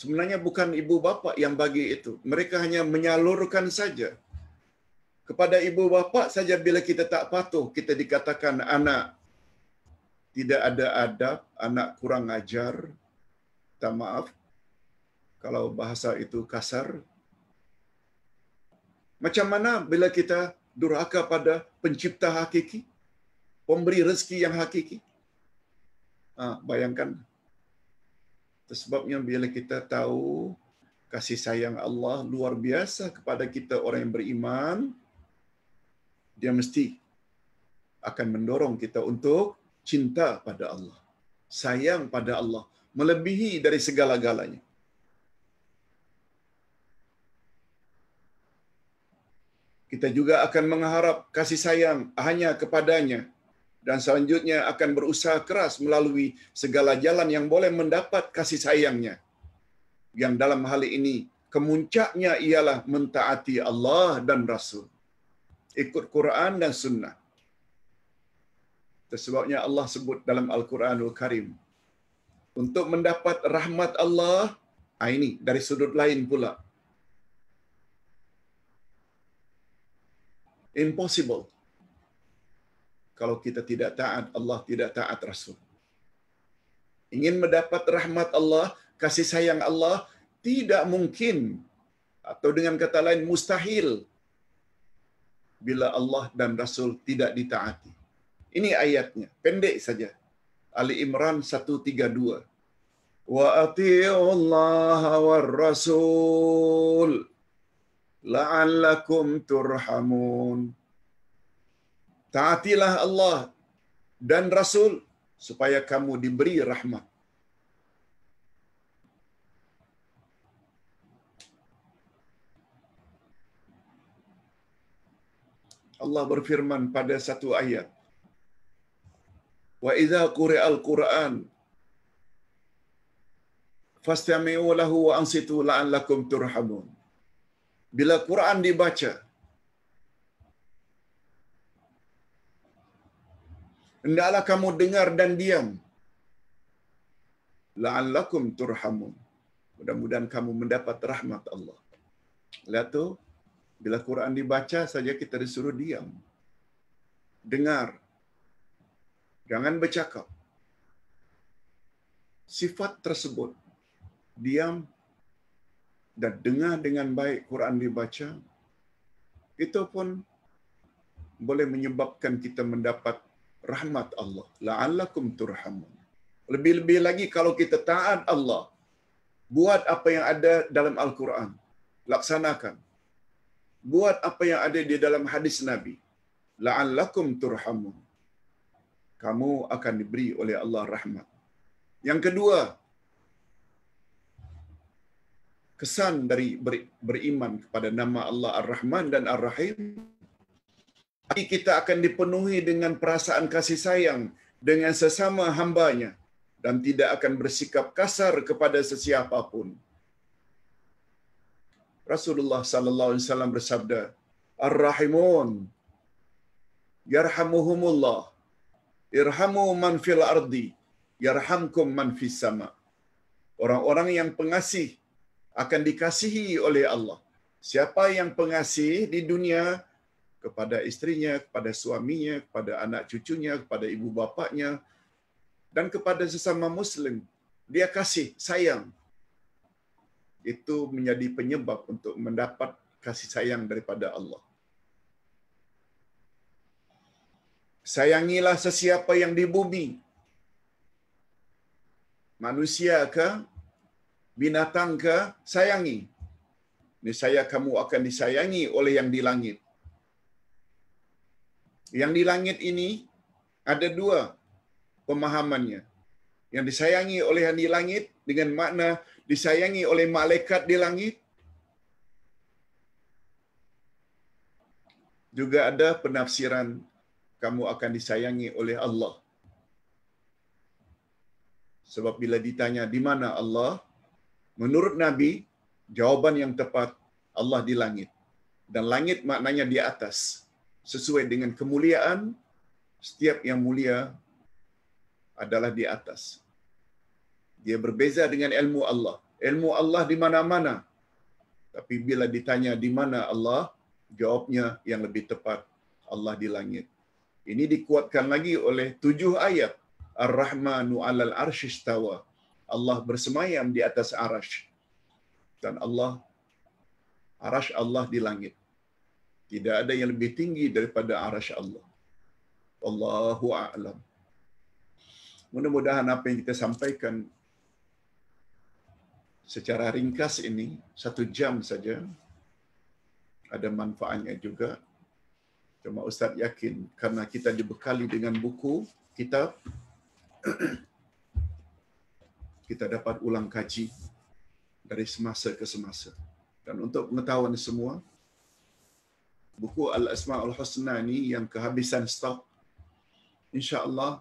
Sebenarnya bukan ibu bapa yang bagi itu. Mereka hanya menyalurkan saja. Kepada ibu bapa saja bila kita tak patuh, kita dikatakan anak tidak ada adab, anak kurang ajar. Kita maaf kalau bahasa itu kasar. Macam mana bila kita durhaka pada pencipta hakiki, pemberi rezeki yang hakiki. Ha, bayangkan. Sebabnya bila kita tahu kasih sayang Allah luar biasa kepada kita orang yang beriman, dia mesti akan mendorong kita untuk cinta pada Allah. Sayang pada Allah. Melebihi dari segala-galanya. kita juga akan mengharap kasih sayang hanya kepadanya dan selanjutnya akan berusaha keras melalui segala jalan yang boleh mendapat kasih sayangnya. Yang dalam hal ini, kemuncaknya ialah mentaati Allah dan Rasul. Ikut Quran dan Sunnah. Sebabnya Allah sebut dalam Al-Quranul Karim. Untuk mendapat rahmat Allah, ah, ini dari sudut lain pula, impossible kalau kita tidak taat Allah tidak taat Rasul ingin mendapat rahmat Allah kasih sayang Allah tidak mungkin atau dengan kata lain mustahil bila Allah dan Rasul tidak ditaati. Ini ayatnya, pendek saja. Ali Imran 132. Wa Allah wa rasul la'allakum turhamun. Taatilah Allah dan Rasul supaya kamu diberi rahmat. Allah berfirman pada satu ayat. Wa idza quri'a al-Qur'an fastami'u lahu wa ansitu la'allakum turhamun bila Quran dibaca. Hendaklah kamu dengar dan diam. La'allakum turhamun. Mudah-mudahan kamu mendapat rahmat Allah. Lihat tu, bila Quran dibaca saja kita disuruh diam. Dengar. Jangan bercakap. Sifat tersebut, diam dan dengar dengan baik Quran dibaca, itu pun boleh menyebabkan kita mendapat rahmat Allah. La'allakum turhamun. Lebih-lebih lagi kalau kita taat Allah, buat apa yang ada dalam Al-Quran, laksanakan. Buat apa yang ada di dalam hadis Nabi. La'allakum turhamun. Kamu akan diberi oleh Allah rahmat. Yang kedua, kesan dari ber, beriman kepada nama Allah Ar-Rahman dan Ar-Rahim hati kita akan dipenuhi dengan perasaan kasih sayang dengan sesama hambanya dan tidak akan bersikap kasar kepada sesiapa pun. Rasulullah sallallahu alaihi wasallam bersabda, "Ar-rahimun yarhamuhumullah. Irhamu man fil ardi, yarhamkum man fis sama." Orang-orang yang pengasih akan dikasihi oleh Allah. Siapa yang pengasih di dunia kepada istrinya, kepada suaminya, kepada anak cucunya, kepada ibu bapaknya dan kepada sesama muslim, dia kasih, sayang. Itu menjadi penyebab untuk mendapat kasih sayang daripada Allah. Sayangilah sesiapa yang di bumi. Manusia ke binatang ke sayangi. Ini saya kamu akan disayangi oleh yang di langit. Yang di langit ini ada dua pemahamannya. Yang disayangi oleh yang di langit dengan makna disayangi oleh malaikat di langit. Juga ada penafsiran kamu akan disayangi oleh Allah. Sebab bila ditanya di mana Allah, Menurut Nabi, jawaban yang tepat Allah di langit. Dan langit maknanya di atas. Sesuai dengan kemuliaan, setiap yang mulia adalah di atas. Dia berbeza dengan ilmu Allah. Ilmu Allah di mana-mana. Tapi bila ditanya di mana Allah, jawabnya yang lebih tepat Allah di langit. Ini dikuatkan lagi oleh tujuh ayat. Ar-Rahmanu alal arshistawa. Allah bersemayam di atas arash dan Allah arash Allah di langit. Tidak ada yang lebih tinggi daripada arash Allah. Allahu a'lam. Mudah-mudahan apa yang kita sampaikan secara ringkas ini satu jam saja ada manfaatnya juga. Cuma Ustaz yakin karena kita dibekali dengan buku kitab kita dapat ulang kaji dari semasa ke semasa. Dan untuk pengetahuan semua, buku Al-Asma'ul Husna ini yang kehabisan stok, insyaAllah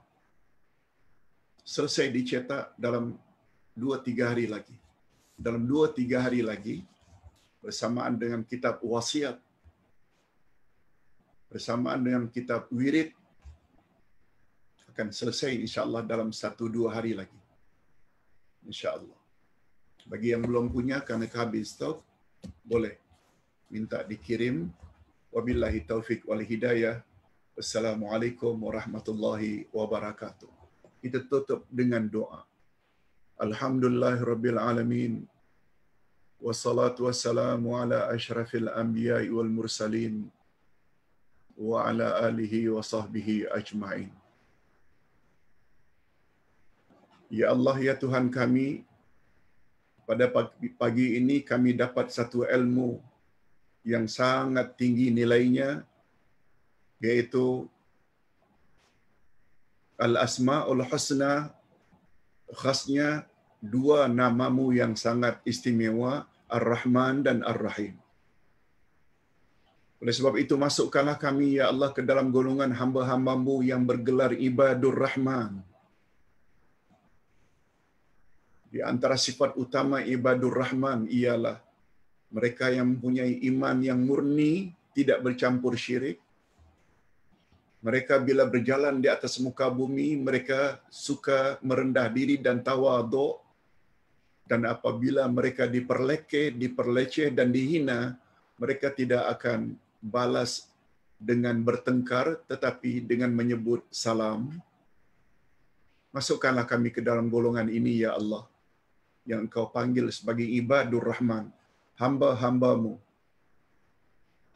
selesai dicetak dalam 2-3 hari lagi. Dalam 2-3 hari lagi, bersamaan dengan kitab wasiat, bersamaan dengan kitab wirid, akan selesai insyaAllah dalam 1-2 hari lagi insyaallah bagi yang belum punya kerana kehabis stok boleh minta dikirim wabillahi taufik wal hidayah assalamualaikum warahmatullahi wabarakatuh kita tutup dengan doa alhamdulillah rabbil alamin wassalatu wassalamu ala asyrafil anbiya wal mursalin wa ala alihi wa sahbihi ajma'in Ya Allah, Ya Tuhan kami, pada pagi ini kami dapat satu ilmu yang sangat tinggi nilainya, yaitu Al-Asma'ul Husna, khasnya dua namamu yang sangat istimewa, Ar-Rahman dan Ar-Rahim. Oleh sebab itu, masukkanlah kami, Ya Allah, ke dalam golongan hamba-hambamu yang bergelar Ibadur Rahman, di antara sifat utama ibadur rahman ialah mereka yang mempunyai iman yang murni, tidak bercampur syirik. Mereka bila berjalan di atas muka bumi, mereka suka merendah diri dan tawadu. Dan apabila mereka diperleke, diperleceh dan dihina, mereka tidak akan balas dengan bertengkar tetapi dengan menyebut salam. Masukkanlah kami ke dalam golongan ini, Ya Allah yang engkau panggil sebagai ibadur rahman hamba-hambamu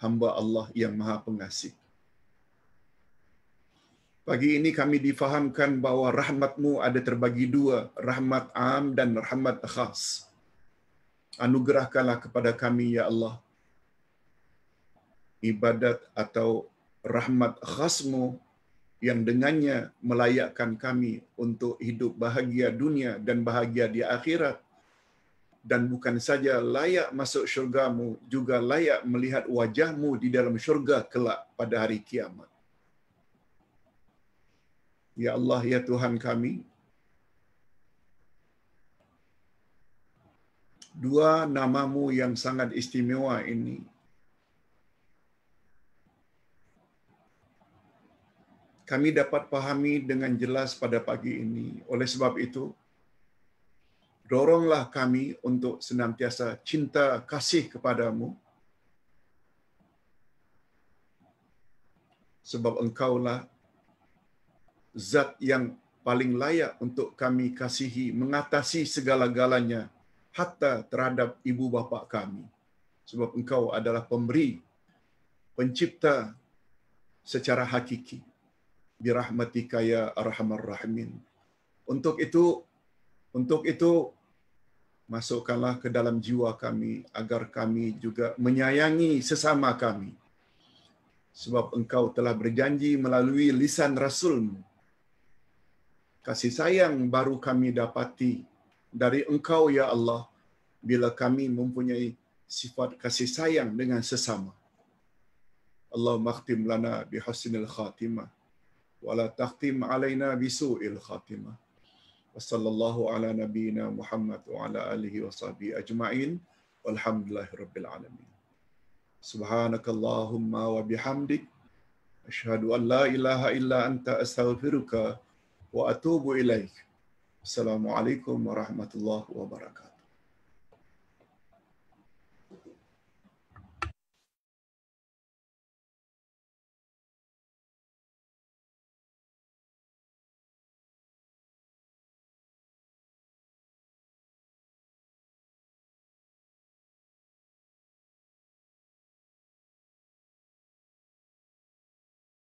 hamba Allah yang maha pengasih pagi ini kami difahamkan bahwa rahmatmu ada terbagi dua rahmat am dan rahmat khas anugerahkanlah kepada kami ya Allah ibadat atau rahmat khasmu yang dengannya melayakkan kami untuk hidup bahagia dunia dan bahagia di akhirat. Dan bukan saja layak masuk syurgamu, juga layak melihat wajahmu di dalam syurga kelak pada hari kiamat. Ya Allah, ya Tuhan kami, dua namamu yang sangat istimewa ini kami dapat pahami dengan jelas pada pagi ini. Oleh sebab itu, doronglah kami untuk senantiasa cinta kasih kepadamu. Sebab engkaulah zat yang paling layak untuk kami kasihi, mengatasi segala-galanya, hatta terhadap ibu bapa kami. Sebab engkau adalah pemberi, pencipta secara hakiki birahmatika ya arhamar rahimin. Untuk itu untuk itu masukkanlah ke dalam jiwa kami agar kami juga menyayangi sesama kami. Sebab engkau telah berjanji melalui lisan Rasulmu. Kasih sayang baru kami dapati dari engkau ya Allah bila kami mempunyai sifat kasih sayang dengan sesama. Allah maktim lana bihasinil khatimah. ولا تختم علينا بسوء الخاتمة وصلى الله على نبينا محمد وعلى آله وصحبه أجمعين والحمد لله رب العالمين سبحانك اللهم وبحمدك أشهد أن لا إله إلا أنت أستغفرك وأتوب إليك السلام عليكم ورحمة الله وبركاته